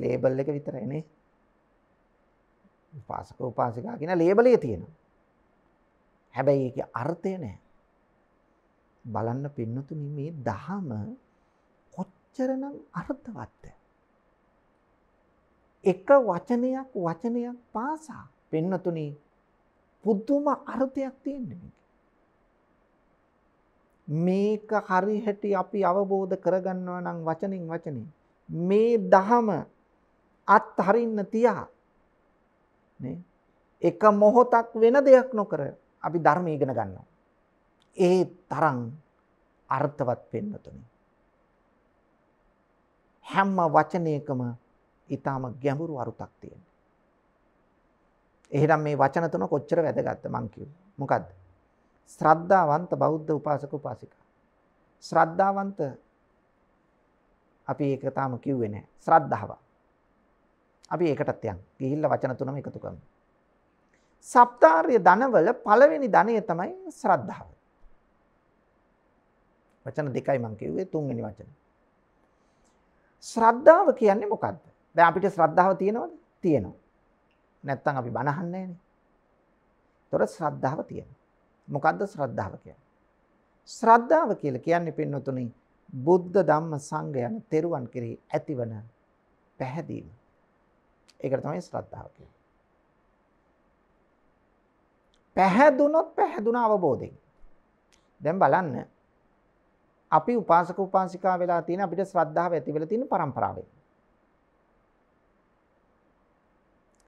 ලේබල් එක විතරයි නේ. උපාසක උපාසිකා කියන ලේබලේ තියෙනවා. හැබැයි ඒකේ අර්ථය නෑ. බලන්න පින්නතුනි මේ දහම කොච්චරනම් අර්ථවත්ද? එක වචනයක් වචනයක් පාසා පින්නතුනි පුදුම අර්ථයක් තියෙන මේක. මේක හරි හැටි අපි අවබෝධ කරගන්නවා නම් වචනින් වචනේ මේ දහම අත්හරින්න තියා නේ එක මොහොතක් වෙන දෙයක් නොකර අපි ධර්ම ඉගෙන ගන්නවා ඒ තරම් අර්ථවත් වෙන්නතුනි හැම වචනයකම ඊටාම ගැඹුරු අරුතක් තියෙනවා එහෙනම් මේ වචන තුන කොච්චර වැදගත්ද මං කිව්වේ මොකද්ද ශ්‍රද්ධාවන්ත බෞද්ධ උපාසක උපාසිකා. ශ්‍රද්ධාවන්ත අපි ඒක තාම කිව්වේ නැහැ. ශ්‍රද්ධාව. අපි ඒකටත් යන්. ගිහිල්ලා වචන තුනම එකතු කරමු. සප්තාර්ය ධනවල පළවෙනි ධනය තමයි ශ්‍රද්ධාව. වචන දෙකයි මම කිව්වේ තුන්වෙනි වචන. ශ්‍රද්ධාව කියන්නේ මොකද්ද? දැන් අපිට ශ්‍රද්ධාව තියෙනවද? තියෙනවා. නැත්තම් අපි බනහන්නේ නැහැනේ. ඒතොර ශ්‍රද්ධාව තියෙනවා. මොකද්ද ශ්‍රද්ධාව කියන්නේ? ශ්‍රද්ධාව කියලා කියන්නේ පින්නතුනේ බුද්ධ ධම්ම සංඝ යන තෙරුවන් කෙරෙහි ඇතිවන පැහැදීම. ඒකට තමයි ශ්‍රද්ධාව කියන්නේ. පැහැදුනොත් පැහැදුන අවබෝධයෙන්. දැන් බලන්න අපි උපාසක උපාසිකා වෙලා තියෙන අපිට ශ්‍රද්ධාව ඇති වෙලා තියෙන પરම්පරාවේ.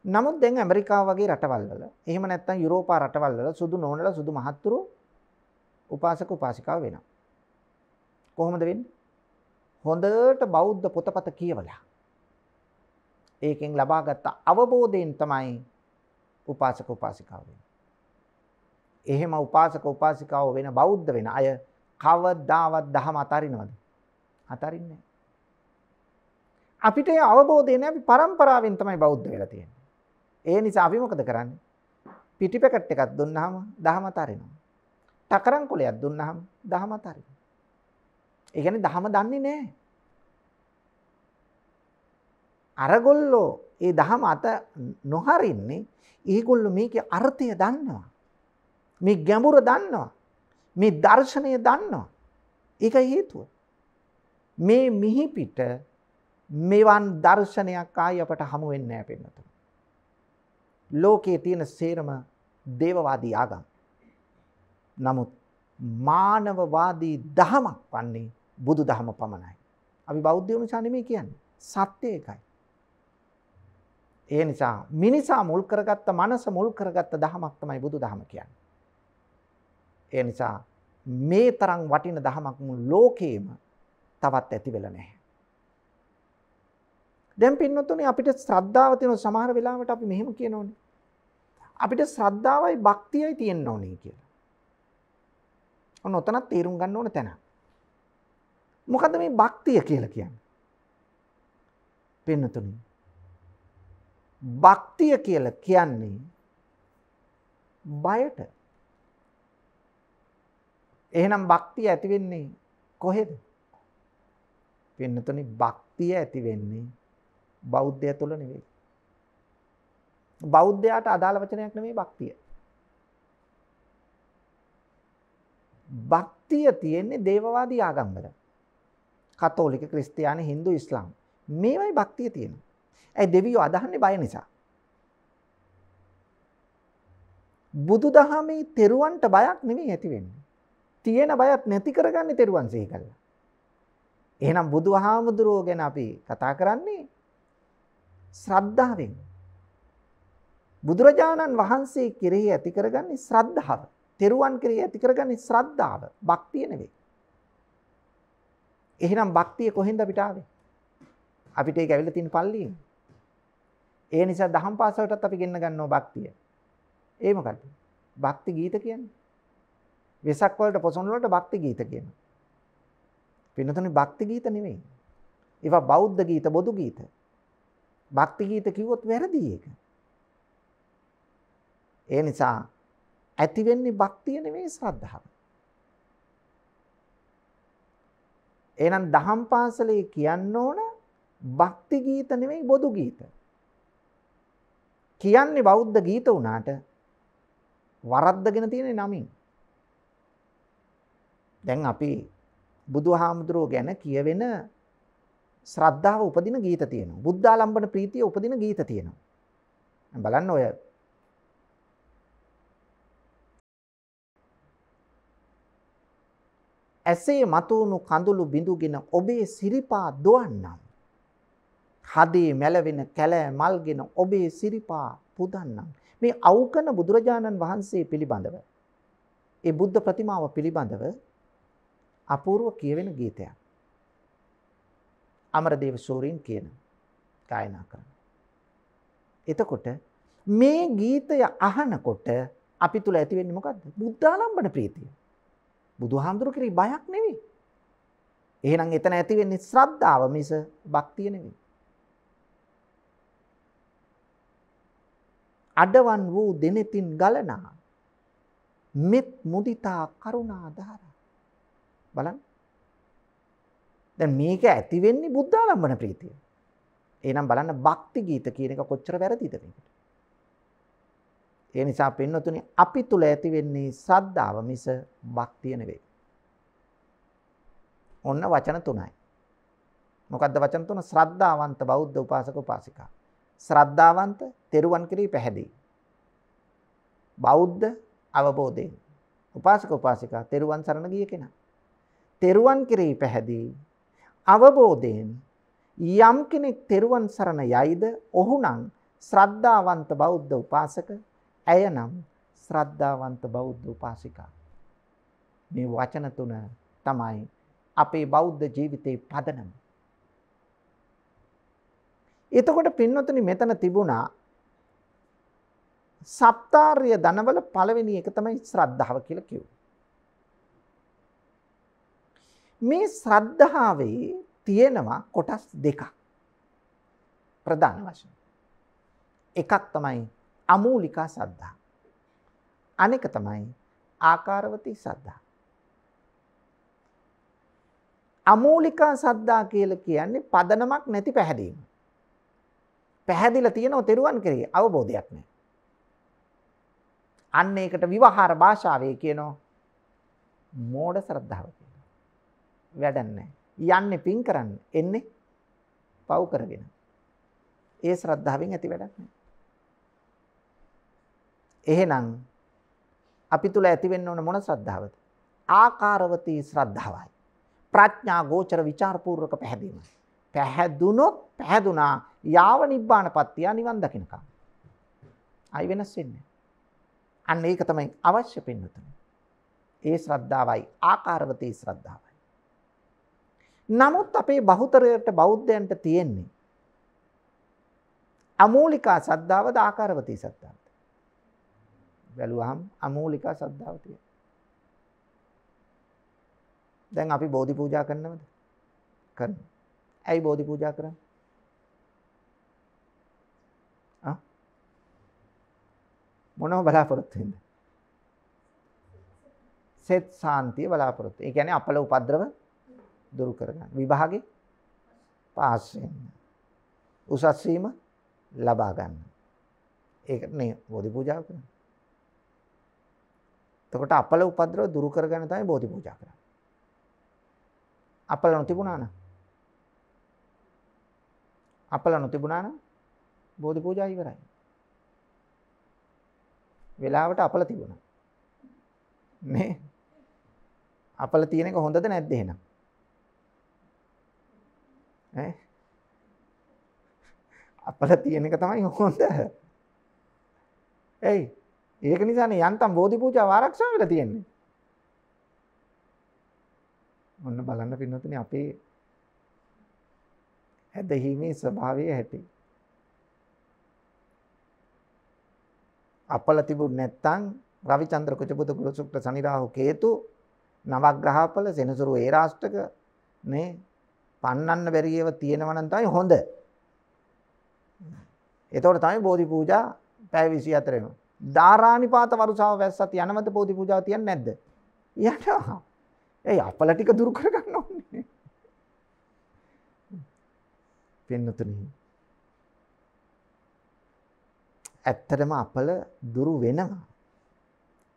නමුත් දැන් ඇමරිකාව වගේ රටවල් වල එහෙම නැත්නම් යුරෝපා රටවල් වල සුදු නෝනලා සුදු මහත්තුරු උපාසක උපාසිකාව වෙනවා. කොහොමද වෙන්නේ? හොඳට බෞද්ධ පොතපත කියවලා ඒකෙන් ලබාගත් අවබෝධයෙන් තමයි උපාසක උපාසිකාව වෙන්නේ. එහෙම උපාසක උපාසිකාව වෙන බෞද්ධ වෙන අය කවදාවත් දහම අතරිනවද? අතරින්නේ නැහැ. අපිට අවබෝධය නැහැ අපි පරම්පරාවෙන් තමයි බෞද්ධ වෙලා තියෙන්නේ. ඒ නිසා අපි මොකද කරන්නේ? පිටි පැකට් එකක් දුන්නාම 10ම අතාරිනවා. ටකරන් කුලයක් දුන්නාම 10ම අතාරිනවා. ඒ කියන්නේ 10ම දන්නේ නැහැ. අරගොල්ලෝ ඒ 10ම අත නොහරින්නේ ඒගොල්ලෝ මේකේ අර්ථය දන්නවා. මේ ගැඹුර දන්නවා. මේ දර්ශනය දන්නවා. ඒකයි හේතුව. මේ මිහිපිට මෙවන් දර්ශනයක් ආයි අපට හමු වෙන්නේ නැහැ පින්නතු. ලෝකයේ තියෙන සේරම දේවවාදී ආගම්. නමුත් මානවවාදී දහමක් වන්නේ බුදු දහම පමණයි. අපි බෞද්ධයෝ නිසා නෙමෙයි කියන්නේ. සත්‍ය එකයි. ඒ නිසා මිනිසා මුල් කරගත්ත මනස මුල් කරගත්ත දහමක් තමයි බුදු දහම කියන්නේ. ඒ නිසා මේ තරම් වටින දහමක් මුළු ලෝකේම තවත් ඇති වෙලා නැහැ. දැන් පින්නොත්තුනේ අපිට ශ්‍රද්ධාව තියෙන සමහර වෙලාවට අපි මෙහෙම කියනෝනේ. අපිට ශ්‍රද්ධාවයි භක්තියයි තියෙන්න ඕනේ කියලා. ඔන්න ඔතනත් තේරුම් ගන්න ඕන තැන. මොකද මේ භක්තිය කියලා කියන්නේ? පින්නොත්තුනේ. භක්තිය කියලා කියන්නේ බයට. එහෙනම් භක්තිය ඇති වෙන්නේ කොහෙද? පින්නතුනි භක්තිය ඇති වෙන්නේ බෞද්ධය තුළ නෙවෙයි. බෞද්ධයාට අදාළ වචනයක් නෙවෙයි භක්තිය. භක්තිය තියෙන්නේ දේවවාදී ආගම්වල. කතෝලික, ක්‍රිස්තියානි, Hindu, Islam. මේවයි භක්තිය තියෙනවා. ඇයි දෙවියෝ අදහන්නේ බය නිසා. බුදුදහමේ තෙරුවන්ට බයක් නෙවෙයි ඇති වෙන්නේ. තියෙන බයත් නැති කරගන්නේ තෙරුවන් සිහි කළා. එහෙනම් බුදුහාමුදුරුවෝ ගැන අපි කතා කරන්නේ ශ්‍රද්ධාවෙන් බුදුරජාණන් වහන්සේ කෙරෙහි ඇති කරගන්නේ ශ්‍රද්ධාව. තෙරුවන් කෙරෙහි ඇති කරගන්නේ ශ්‍රද්ධාව. භක්තිය නෙවෙයි. එහෙනම් භක්තිය කොහෙන්ද අපිට ආවේ? අපිට ඒක ඇවිල්ලා තියෙන පල්ලියෙන්. ඒ නිසා දහම් පාසලටත් අපි ගෙන්න ගන්නෝ භක්තිය. ඒ මොකද්ද? භක්ති ගීත කියන්නේ. වෙසක් වලට පොසොන් වලට භක්ති ගීත කියනවා. පින්නතනේ භක්ති ගීත නෙවෙයි. ඒවා බෞද්ධ ගීත, බොදු ගීත. භක්ති ගීත කිව්වොත් වැරදි ඒක. ඒ නිසා ඇති වෙන්නේ භක්තිය නෙමෙයි ශ්‍රද්ධාව. එහෙනම් දහම් පාසලේ කියන්න ඕන භක්ති ගීත නෙමෙයි බොදු ගීත. කියන්නේ බෞද්ධ ගීත වුණාට වරද්දගෙන තියෙන නමින්. දැන් අපි බුදුහාමුදුරුවෝ ගැන කියවෙන ශ්‍රද්ධාව උපදින ගීත තියෙනවා. බුද්ධාලම්බන ප්‍රීතිය උපදින ගීත තියෙනවා. බලන්න ඔය ඇසේ මතුවුණු කඳුළු බිඳුගෙන ඔබේ සිරිපා දුවන්නම්. හදේ මැලවෙන කැලෑ මල්ගෙන ඔබේ සිරිපා පුදන්නම්. මේ අවකන බුදුරජාණන් වහන්සේ පිළිබඳව. ඒ බුද්ධ ප්‍රතිමාව පිළිබඳව අපූර්ව කියවෙන ගීතයක්. අමරදේව සූරීන් කියන ගායනා කරන. එතකොට මේ ගීතය අහනකොට අපි තුළ ඇතිවෙන්නේ මොකක්ද? බුද්ධාලම්බන ප්‍රීතිය. බුදුහාමුදුරු කිරි බයක් නෙවෙයි. එහෙනම් එතන ඇතිවෙන්නේ ශ්‍රද්ධාව මිස භක්තිය නෙවෙයි. අඩවන් වූ දෙනෙතින් ගලනා මෙත් මුදිතා කරුණා ධාරා බලන්න දැන් මේක ඇති වෙන්නේ බුද්ධාලම්බන ප්‍රීතිය. එහෙනම් බලන්න භක්ති ගීත කියන එක කොච්චර වැරදිද මේකට. ඒ නිසා පින්නතුනි අපි තුල ඇති වෙන්නේ සද්ධාව මිස භක්තිය නෙවෙයි. ඔන්න වචන තුනයි. මොකද්ද වචන තුන? ශ්‍රද්ධාවන්ත බෞද්ධ උපාසක උපාසිකා. ශ්‍රද්ධාවන්ත තෙරුවන් කෙරෙහි පැහැදී. බෞද්ධ අවබෝධයෙන්. උපාසක උපාසිකා තෙරුවන් සරණ ගිය කෙනා. තෙරුවන් කෙරෙහි පැහැදී අවබෝධයෙන් යම් කෙනෙක් තෙරුවන් සරණ යයිද ඔහුනම් ශ්‍රද්ධාවන්ත බෞද්ධ උපාසක ඇයනම් ශ්‍රද්ධාවන්ත බෞද්ධ උපාසිකා මේ වචන තුන තමයි අපේ බෞද්ධ ජීවිතේ පදනම එතකොට පින්නොතනි මෙතන තිබුණා සප්තාර්ය ධනවල පළවෙනි එක තමයි ශ්‍රද්ධාව කියලා කිව්වේ මේ ශ්‍රද්ධාවේ තියෙනවා කොටස් දෙකක් ප්‍රධාන වශයෙන්. එකක් තමයි අමූලිකා සද්ධා. අනෙක තමයි ආකාරවතී සද්ධා. අමූලිකා සද්ධා කියලා කියන්නේ පදනමක් නැති පැහැදීම. පැහැදිලා තියෙනව තෙරුවන් කෙරෙහි අවබෝධයක් නැහැ. අන්න ඒකට විවහාර භාෂාවේ කියනවා මෝඩ ශ්‍රද්ධාව කියලා. වැඩ නැහැ. යන්නේ පින් කරන්න. එන්නේ පව් කරගෙන. ඒ ශ්‍රද්ධාවෙන් ඇති වැඩක් නැහැ. එහෙනම් අපි තුල ඇති වෙන්න ඕන මොන ශ්‍රද්ධාවද? ආකාරවතී ශ්‍රද්ධාවයි. ප්‍රඥා ගෝචර વિચારපූර්වක පැහැදීම. පැහැදුනොත් පැහැදුනා යාව නිබ්බානපත්තිය නිවන් දකින්නකම්. අයි වෙනස් වෙන්නේ. අන්න ඒක තමයි අවශ්‍ය පින්නතුනේ. ඒ ශ්‍රද්ධාවයි ආකාරවතී ශ්‍රද්ධාව. නමුත් අපේ බහුතරයට බෞද්ධයන්ට තියෙන්නේ අමූලිකා සද්ධාවද ආකාරවතී සද්ධාවද? බැලුවහම අමූලිකා සද්ධාව තියෙනවා. දැන් අපි බෝධි පූජා කරනවද? කරනවා. ඇයි බෝධි පූජා කරන්නේ? ආ මොනව බලාපොරොත්තු වෙන්නේ? සෙත් සාන්තිය බලාපොරොත්තු. ඒ කියන්නේ අපල උපද්‍රව දුරු කරගන්න. විභාගේ පාස් වෙන්න. උසස් වීම ලබා ගන්න. ඒකට නේ බෝධි පූජාව කරන්නේ. එතකොට අපල උපද්‍රව දුරු කරගන්න තමයි බෝධි පූජා කරන්නේ. අපල නොතිබුණා නම් අපල නොතිබුණා නම් බෝධි පූජා ඉවරයි. වෙලාවට අපල තිබුණා. නේ? අපල තියෙන එක හොඳද නැද්ද එහෙනම්? අපට තියෙන එක තමයි හොඳ ඇයි ඒක නිසානේ යන්තම් බෝධි පූජාව ආරක්ෂා වෙලා තියෙන්නේ ඔන්න බලන්න පින්නතුනේ අපේ හැදීමේ ස්වභාවය හැටි අපල තිබුණ නැත්නම් රවිචන්ද්‍ර කුජබුද ගුරුසුක්ත සනිරාහු කේතු නවග්‍රහපල සෙනසුරු ඒ රාෂ්ටක නේ පන්නන්න බැරි ඒවා තියෙනවා නම් තමයි හොඳ. එතකොට තමයි බෝධි පූජා පැය 24ම. ධාරානිපාත වරුසාව වැස්සත් යනවද බෝධි පූජාව තියන්නේ නැද්ද? යනවා. ඒ අපල ටික දුරු කරගන්න ඕනේ. පින්නතුනි. ඇත්තටම අපල දුරු වෙනවා.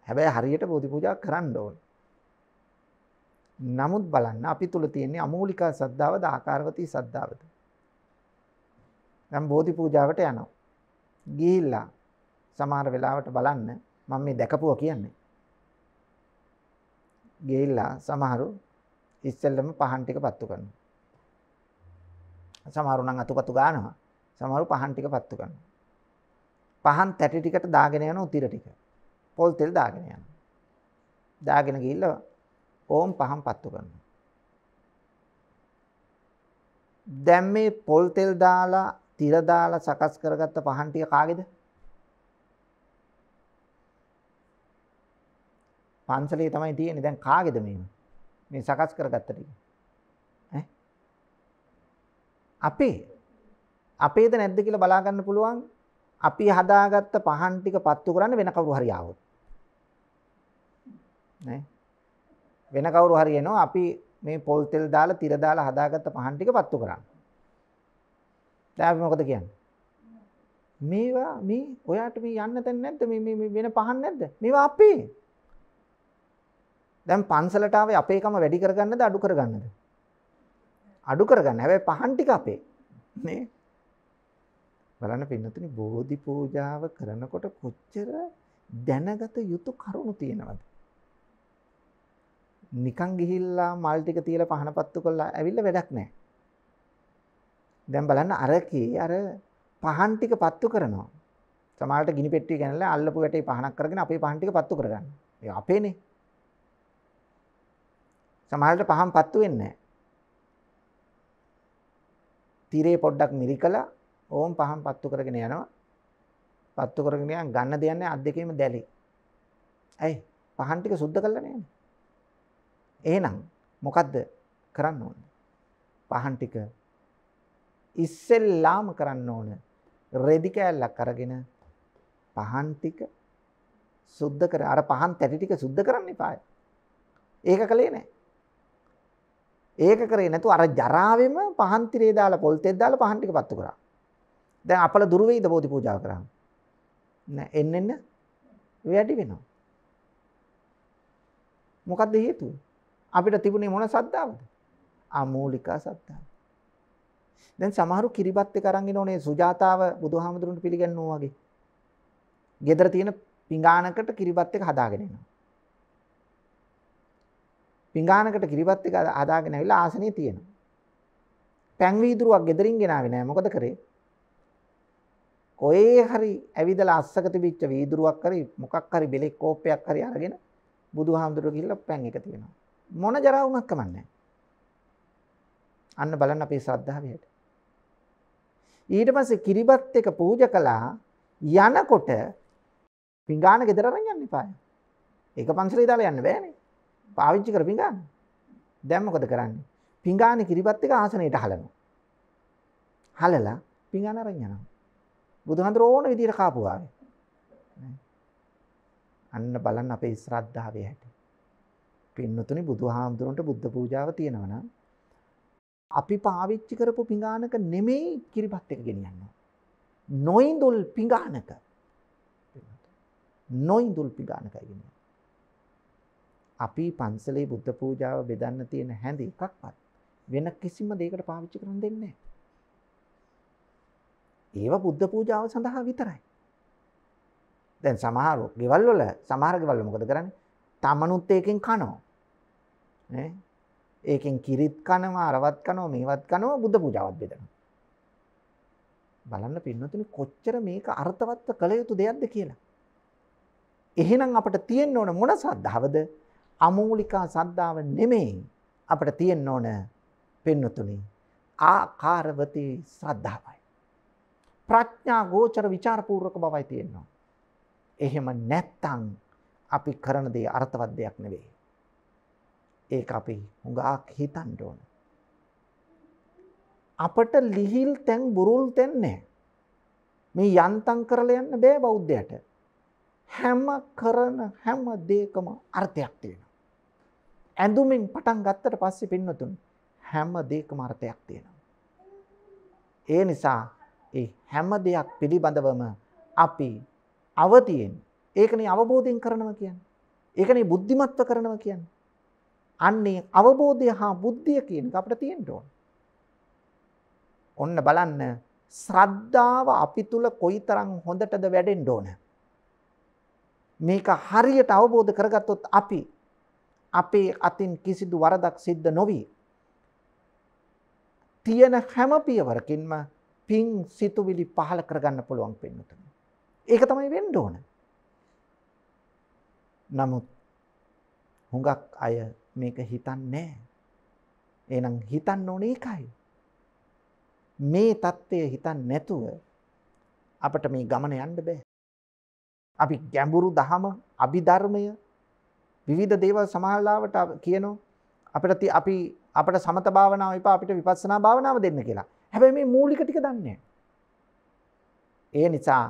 හැබැයි හරියට බෝධි පූජා කරන්න ඕනේ. නමුත් බලන්න අපි තුල තියෙන අමූලිකා සද්ධාවද ආකාරවතී සද්ධාවද? නම් බෝධි පූජාවට යනවා. ගිහිල්ලා සමහර වෙලාවට බලන්න මම මේ දැකපුවා කියන්නේ. ගිහිල්ලා සමහරු ඉස්සෙල්ලම පහන් ටික පත්තු කරනවා. සමහරු නම් අතුපතු ගන්නවා. සමහරු පහන් ටික පත්තු කරනවා. පහන් තැටි ටිකට දාගෙන යන උතිර ටික. පොල් තෙල් දාගෙන යනවා. දාගෙන ගිහිල්ලා ඕම් පහම් පත්තු කරනවා. දැන් මේ පොල් තෙල් දාලා තිර දාලා සකස් කරගත්ත පහන් ටික කාගේද? පන්සලේ තමයි තියෙන්නේ. දැන් කාගේද මේව? මේ සකස් කරගත්ත ටික. ඈ? අපේ අපේද නැද්ද කියලා බලා ගන්න පුළුවන්. අපි හදාගත්ත පහන් ටික පත්තු කරන්න වෙන කවුරු හරි ආවොත්. නේ? වෙන කවුරු හරි එනවා අපි මේ පොල් තෙල් දාලා tira දාලා හදාගත්ත පහන් ටික පත්තු කරන්න. දැන් අපි මොකද කියන්නේ? මේවා මේ ඔයාට මේ යන්න තැන නැද්ද මේ මේ වෙන පහන් නැද්ද? මේවා අපේ. දැන් පන්සලට ආවේ අපේකම වැඩි කරගන්නද අඩු කරගන්නද? අඩු කරගන්න. හැබැයි පහන් ටික අපේ. නේ? බලන්න පින්නතුනි බෝධි පූජාව කරනකොට කොච්චර දැනගත යුතු කරුණු තියෙනවද නිකන් ගිහිල්ලා මල් ටික තියලා පහන පත්තු කරලා ඇවිල්ලා වැඩක් නැහැ. දැන් බලන්න අරකේ අර පහන් ටික පත්තු කරනවා. සමහරට ගිනි පෙට්ටිය ගන්නලා අල්ලපු වැටේ පහනක් කරගෙන අපේ පහන් ටික පත්තු කරගන්න. ඒ අපේනේ. සමහරට පහන් පත්තු වෙන්නේ නැහැ. තිරේ පොඩ්ඩක් මිරිකලා ඕම් පහන් පත්තු කරගෙන යනවා. පත්තු කරගෙන යන ගන්න දෙයක් නැහැ අත් දෙකේම දැලේ. ඇයි? පහන් ටික සුද්ධ කළා නෑනේ. එහෙනම් මොකද්ද කරන්න ඕන? පහන් ටික ඉස්සෙල්ලාම කරන්න ඕන රෙදි කෑල්ලක් අරගෙන පහන් ටික සුද්ධ කර අර පහන් තැටි ටික සුද්ධ කරන්න එපාය. ඒක කලේ නෑ. ඒක කරේ නැතුව අර ජරාවෙම පහන් tire දාලා පොල් තෙත් දාලා පහන් ටික පත්තු කරා. දැන් අපල දුර වේද බෝධි පූජා කරා. නෑ එන්න එන්න වැඩි වෙනවා. මොකද්ද හේතුව? අපිට තිබුණේ මොන සද්ධාවද? අමූලික සද්ධාව. දැන් සමහරු කිරිබත් එක අරන් ඉනෝනේ සුජාතාව බුදුහාමුදුරන්ට පිළිගන්නවා වගේ. ගෙදර තියෙන පිඟානකට කිරිබත් එක හදාගෙන එනවා. පිඟානකට කිරිබත් එක හදාගෙන ඇවිල්ලා ආසනේ තියෙනවා. පැන් වීදුරුවක් ගෙදරින් ගෙනාවේ නෑ මොකද කරේ? කොහේ හරි ඇවිදලා අස්සක තිබිච්ච වීදුරුවක් හරි මොකක් හරි බෙලෙක් කෝපයක් හරි අරගෙන බුදුහාමුදුරුවෝ ගිහිල්ලා පැන් එක තියෙනවා. මොන ජරා වුණත් කමන්නේ අන්න බලන්න අපේ ශ්‍රද්ධාව විහෙට. ඊට පස්සේ කිරිබත් එක පූජා කළා යනකොට පිඟාන ගෙදර අරන් යන්න එපා. ඒක පන්සලේ දාලා යන්න බෑනේ. පාවිච්චි කර පිඟාන. දැන් මොකද කරන්නේ? පිඟාන කිරිබත් එක ආසනයට හලනවා. හලලා පිඟාන අරන් යනවා. බුදුහාඳුර ඕන විදිහට කාපුවාවේ. අන්න බලන්න අපේ ශ්‍රද්ධාවේ හැටි. පින්නතුනි බුදුහාමුදුරන්ට බුද්ධ පූජාව තියෙනවා නම් අපි පාවිච්චි කරපු පිඟානක නෙමෙයි කිරිපත් එක ගෙනියන්න. නොයිඳුල් පිඟානක. නොයිඳුල් පිඟානකයි ගෙනියන්නේ. අපි පන්සලේ බුද්ධ පූජාව බෙදන්න තියෙන හැඳ එකක්වත් වෙන කිසිම දෙයකට පාවිච්චි කරන්න දෙන්නේ ඒව බුද්ධ පූජාව සඳහා විතරයි. දැන් සමහරු ගෙවල් වල සමහර ගෙවල් මොකද කරන්නේ? තමනුත් ඒකෙන් කනවා. නේ ඒකෙන් කිරිත් කනවා අරවත් කනවා මේවත් කනවා බුද්ධ පූජාවත් බෙදනවා බලන්න පින්නතුනි කොච්චර මේක අර්ථවත්ව කළ යුතු දෙයක්ද කියලා එහෙනම් අපිට තියෙන්න ඕන මොන සද්ධාවද අමූලිකා සද්ධාව නෙමෙයි අපිට තියෙන්න ඕන පින්නතුනි ආකාරවතී ශ්‍රද්ධාවයි ප්‍රඥා ගෝචර ਵਿਚාරපූර්වක බවයි තියෙනවා එහෙම නැත්තම් අපි කරන දේ අර්ථවත් දෙයක් නෙවෙයි ඒක අපි හුඟක් හිතන්ට ඕන. අපට ලිහිල් තැන් බුරුල් තැන්නේ. මේ යන්තන් කරල යන්න බෑ බෞද්ධයට. හැම කරන හැම දේකම අර්ථයක් තියෙන. ඇඳුමින් පටන් ගත්තට පස්සේ පින්නතුන් හැම දේකම අර්ථයක් තියෙනවා. ඒ නිසා ඒ හැම දෙයක් පිළිබඳවම අපි අවතියෙන් ඒකනේ අවබෝධයෙන් කරනවා කියන්නේ. ඒකනේ බුද්ධිමත්ව කරනවා කියන්නේ. අන්නේ අවබෝධය හා බුද්ධිය කියන එක අපිට තියෙන්න ඕන. ඔන්න බලන්න ශ්‍රද්ධාව අපි තුල කොයිතරම් හොඳටද වැඩෙන්න ඕන. මේක හරියට අවබෝධ කරගත්තොත් අපි අපේ අතින් කිසිදු වරදක් සිද්ධ නොවී තියෙන හැම පියවරකින්ම පිං සිතුවිලි පහල කරගන්න පුළුවන් පෙන්වතුන. ඒක තමයි වෙන්න ඕන. නමුත් හුඟක් අය මේක හිතන්නේ එහෙනම් හිතන්න ඕනේ ඒකයි. මේ தත්ත්වය හිතන්නේ නැතුව අපිට මේ ගමන යන්න බෑ. අපි ගැඹුරු දහම, අභිධර්මය විවිධ දේවල් සමාහලාවට කියනවා. අපිට අපි අපිට සමත භාවනාව එපා අපිට විපස්සනා භාවනාව දෙන්න කියලා. හැබැයි මේ මූලික ටික දන්නේ ඒ නිසා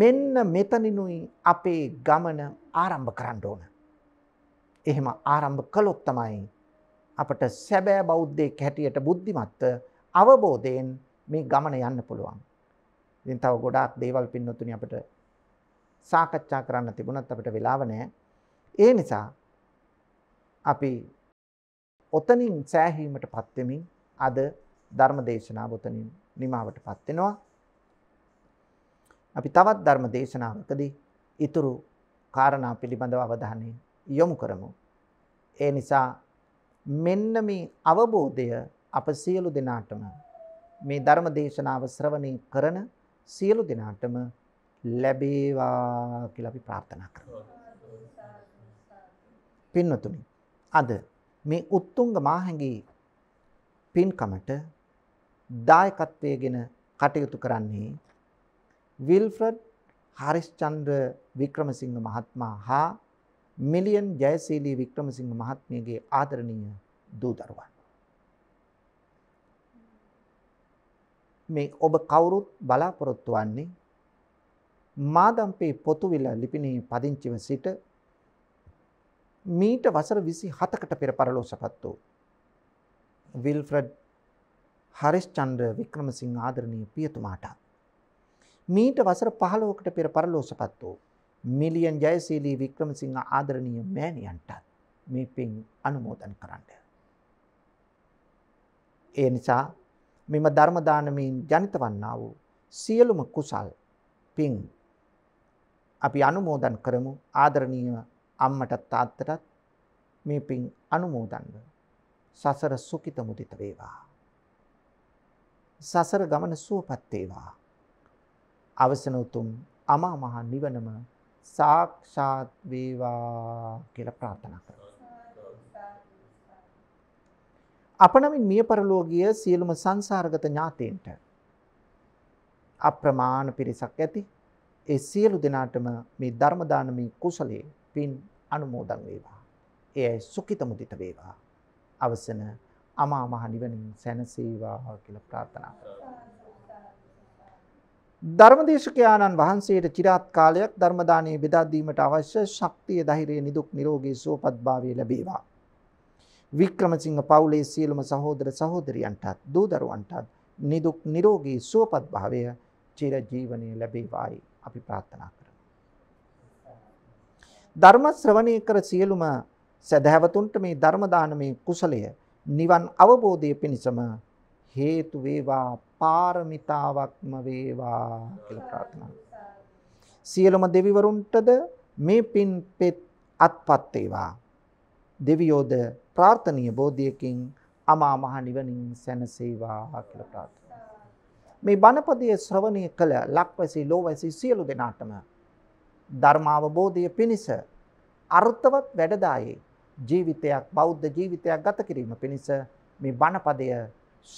මෙන්න මෙතනිනුයි අපේ ගමන ආරම්භ කරන්න ඕන. එහෙම ආරම්භ කළොත් තමයි අපට සැබෑ බෞද්ධයෙක් හැටියට බුද්ධිමත්ව අවබෝධයෙන් මේ ගමන යන්න පුළුවන්. ඉතින් තව ගොඩාක් දේවල් පින්නතුනි අපිට සාකච්ඡා කරන්න තිබුණත් අපිට වෙලාව නැහැ. ඒ නිසා අපි ඔතනින් සෑහීමටපත් වෙමින් අද ධර්ම දේශනාව ඔතනින් නිමාවටපත් වෙනවා. අපි තවත් ධර්ම දේශනාවකදී ඊතුරු කාරණා පිළිබඳව අවධානය යොමු කරමු. ඒ නිසා මෙන්න මේ අවබෝධය අප සියලු දෙනාටම මේ ධර්ම දේශනාව ශ්‍රවණය කරන සියලු දෙනාටම ලැබේවා කියලා අපි ප්‍රාර්ථනා කරමු. පින්නතුනි අද මේ උත්තුංග මාහැඟි පින්කමට දායකත්වයේගෙන කටයුතු කරන්නේ විල්ෆ්‍රඩ් හරිස්චන්ද්‍ර වික්‍රමසිංහ මහත්මයා හා මිලියන් ජයසීලී වික්‍රමසිංහ මහත්මියගේ ආදරණීය දූ දරුවන්. මේ ඔබ කවුරුත් බලාපොරොත්තු වන්නේ මාදම්පේ පොතුවිල ලිපිණේ පදිංචිව සිට මීට වසර 27කට පෙර පරලෝසපත් වූ විල්ෆ්‍රඩ් හරිස්චන්ද්‍ර වික්‍රමසිංහ ආදරණීය පියතුමාට මීට වසර 15කට පෙර පරලෝසපත් වූ මිලියන් ජයසීලී වික්‍රමසිංහ ආදරණීය මෑණියන්ටත් මේ පින් අනුමෝදන් කරන්න. ඒ නිසා මෙම ධර්ම දානමයෙන් ජනිත වන්නා වූ සියලුම කුසල් පින් අපි අනුමෝදන් කරමු ආදරණීය අම්මටත් තාත්තටත් මේ පින් අනුමෝදන්ව සසර සුඛිත මුදිත වේවා සසර ගමන සුවපත් වේවා අවසන උතුම් අමා මහ නිවනම සාක්ෂාත් වේවා කියලා ප්‍රාර්ථනා කරනවා. අපනමින් මිය පරලෝකීය සියලුම සංසාරගත ඥාතීන්ට අප්‍රමාණ පිරිසක් ඇති ඒ සියලු දෙනාටම මේ ධර්ම දානමේ කුසලයේ පින් අනුමෝදන් වේවා. එයයි සුඛිත මුදිත වේවා. අවසන අමා මහ නිවනින් සැනසීවා කියලා ප්‍රාර්ථනා කරනවා. ධර්මදේශකයාණන් වහන්සේට চিරාත් කාලයක් ධර්ම දානයේ බෙදා දීමට අවශ්‍ය ශක්තිය ධෛර්යය නිදුක් නිරෝගී සුවපත්භාවය ලැබේවා. වික්‍රමසිංහ පවුලේ සියලුම සහෝදර සහෝදරියන්ටත් දූ දරුවන්ටත් නිදුක් නිරෝගී සුවපත්භාවය චිර ජීවනයේ ලැබේවායි අපි ප්‍රාර්ථනා කරමු. ධර්ම ශ්‍රවණය කර සියලුම සදහැවතුන්ට මේ ධර්ම දානමේ කුසලය නිවන් අවබෝධය පිණිසම හේතු වේවා පාරමිතාවක්ම වේවා කියලා ප්‍රාර්ථනා සියලුම දෙවිවරුන්ටද මේ පින් පෙත් අත්පත් වේවා. දෙවියෝද ප්‍රාර්ථනීය බෝධියකින් අමා මහ නිවනින් සැනසේවා කියලා ප්‍රාර්ථනා. මේ බණපදයේ ශ්‍රවණය කළ ලක්වැසි ලෝවැසි සියලු දෙනාටම ධර්මාවබෝධය පිණිස අර්ථවත් වැඩදායේ ජීවිතයක් බෞද්ධ ජීවිතයක් ගත කිරීම පිණිස මේ බණපදය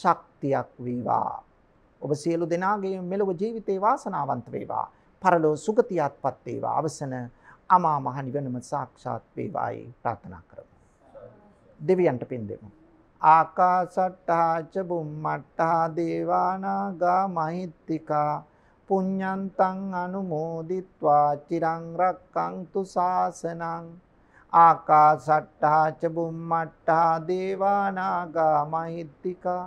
ශක්තියක් වේවා ඔබ සියලු දෙනාගේ මෙලොව ජීවිතේ වාසනාවන්ත වේවා. පරලෝ සුගතියත්පත් වේවා. අවසන අමා මහ නිවනම සාක්ෂාත් වේවායි ප්‍රාර්ථනා කරමු. දෙවියන්ට පින් දෙමු. ආකාසට්ටා ච බුම්මට්ටා දේවානාගා මහිත්‍තිකා පුඤ්ඤන්තං අනුමෝදිත්වා චිරං රක්කන්තු සාසනං ආකාසට්ටා ච බුම්මට්ටා දේවානාගා මහිත්‍තිකා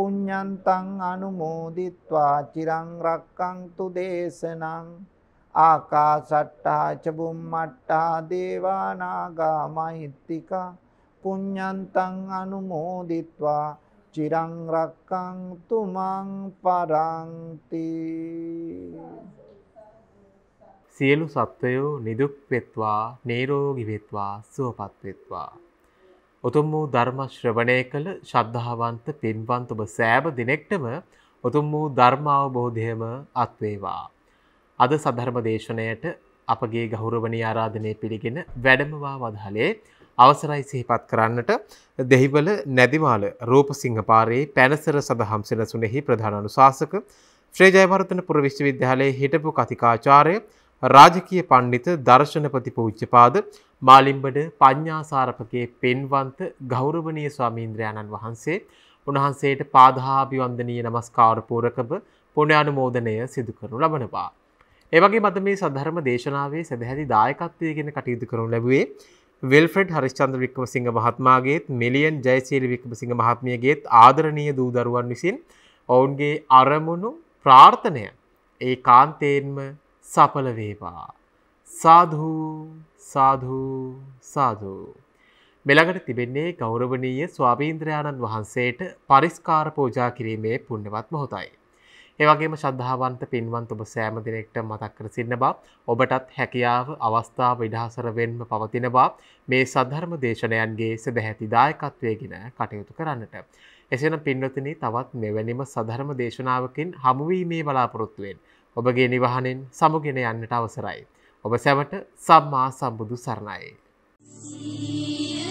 පුඤ්ඤන්තං අනුමෝදිත්වා චිරං රක්කන්තු දේශනං ආකාසට්ටා ච බුම්මට්ටා දේවා නාග මහිත්‍තික පුඤ්ඤන්තං අනුමෝදිත්වා චිරං රක්කන්තු මං පරන්ති සියලු සත්වයෝ නිදුක් වෙත්වා නිරෝගී වෙත්වා සුවපත් වෙත්වා උතුම් වූ ධර්ම ශ්‍රවණය කළ ශ්‍රද්ධාවන්ත පින්වන්ත ඔබ සෑම දිනෙකටම උතුම් වූ ධර්ම අවබෝධයම අත්වේවා. අද සධර්ම දේශනයට අපගේ ගෞරවනීය ආරාධනය පිළිගෙන වැඩමවා වදහලේ අවසරයි සිහිපත් කරන්නට දෙහිවල නැදිමාල රූපසිංහ පාරේ පැනසර සදහම් සෙනසුනේහි ප්‍රධාන අනුශාසක ශ්‍රී ජයවර්ධනපුර විශ්වවිද්‍යාලයේ හිටපු කතිකාචාර්ය රාජකීය පණ්ඩිත දර්ශනපති පූජ්‍යපාද මාලිම්බඩ පඤ්ඤාසාරපකේ පෙන්වන්ත ගෞරවනීය ස්වාමීන්ද්‍රයාණන් වහන්සේ උන්වහන්සේට පාදහාභිවන්දනීය নমස්කාර පූරකව පුණ්‍ය අනුමෝදනය සිදු කරනු ලබනවා. ඒ වගේම අද මේ සද්ධර්ම දේශනාවේ සදැහැති දායකත්වයේගෙන කටයුතු කරනු ලැබුවේ වෙල්ෆ්‍රෙඩ් හරිස්චන්ද්‍ර වික්‍රමසිංහ මහත්මයාගේත් මිලියන් ජයසීරි වික්‍රමසිංහ මහත්මියගේත් ආදරණීය දූ දරුවන් විසින් ඔවුන්ගේ අරමුණු ප්‍රාර්ථනය ඒ කාන්තේන්ම සඵල වේවා. සාධූ සාධූ සාධූ. මෙළඟට තිබෙන්නේ ගෞරවනීය ස්වාභීන්ද්‍රයාණන් වහන්සේට පරිස්කාර පෝජා කිරීමේ පුුණ්ණවත් මොහොතයි. ඒවගේම ශද්ධාවන්ත පින්වන්ත ඔබ සෑම දිනෙක්ට මතක් කර සින්න බා ඔබටත් හැකියාව අවස්ථාව ඉඩහසර වෙන්ම පවතිනවා මේ සද්ධර්ම දේශනයන්ගේ සැදැහැති දායකත්වයගෙන කටයුතු කරන්නට. එසන පින්වතින තවත් මෙවැනිම සධර්ම දේශනාවකින් හමුවීමේ බලාපොරොත්තුවෙන් ඔබගේ නිවහනෙන් සමුගෙන යන්නට අවසරයි. ඔබ සැමට සම්මා සම්බුදු සරණයි. See you.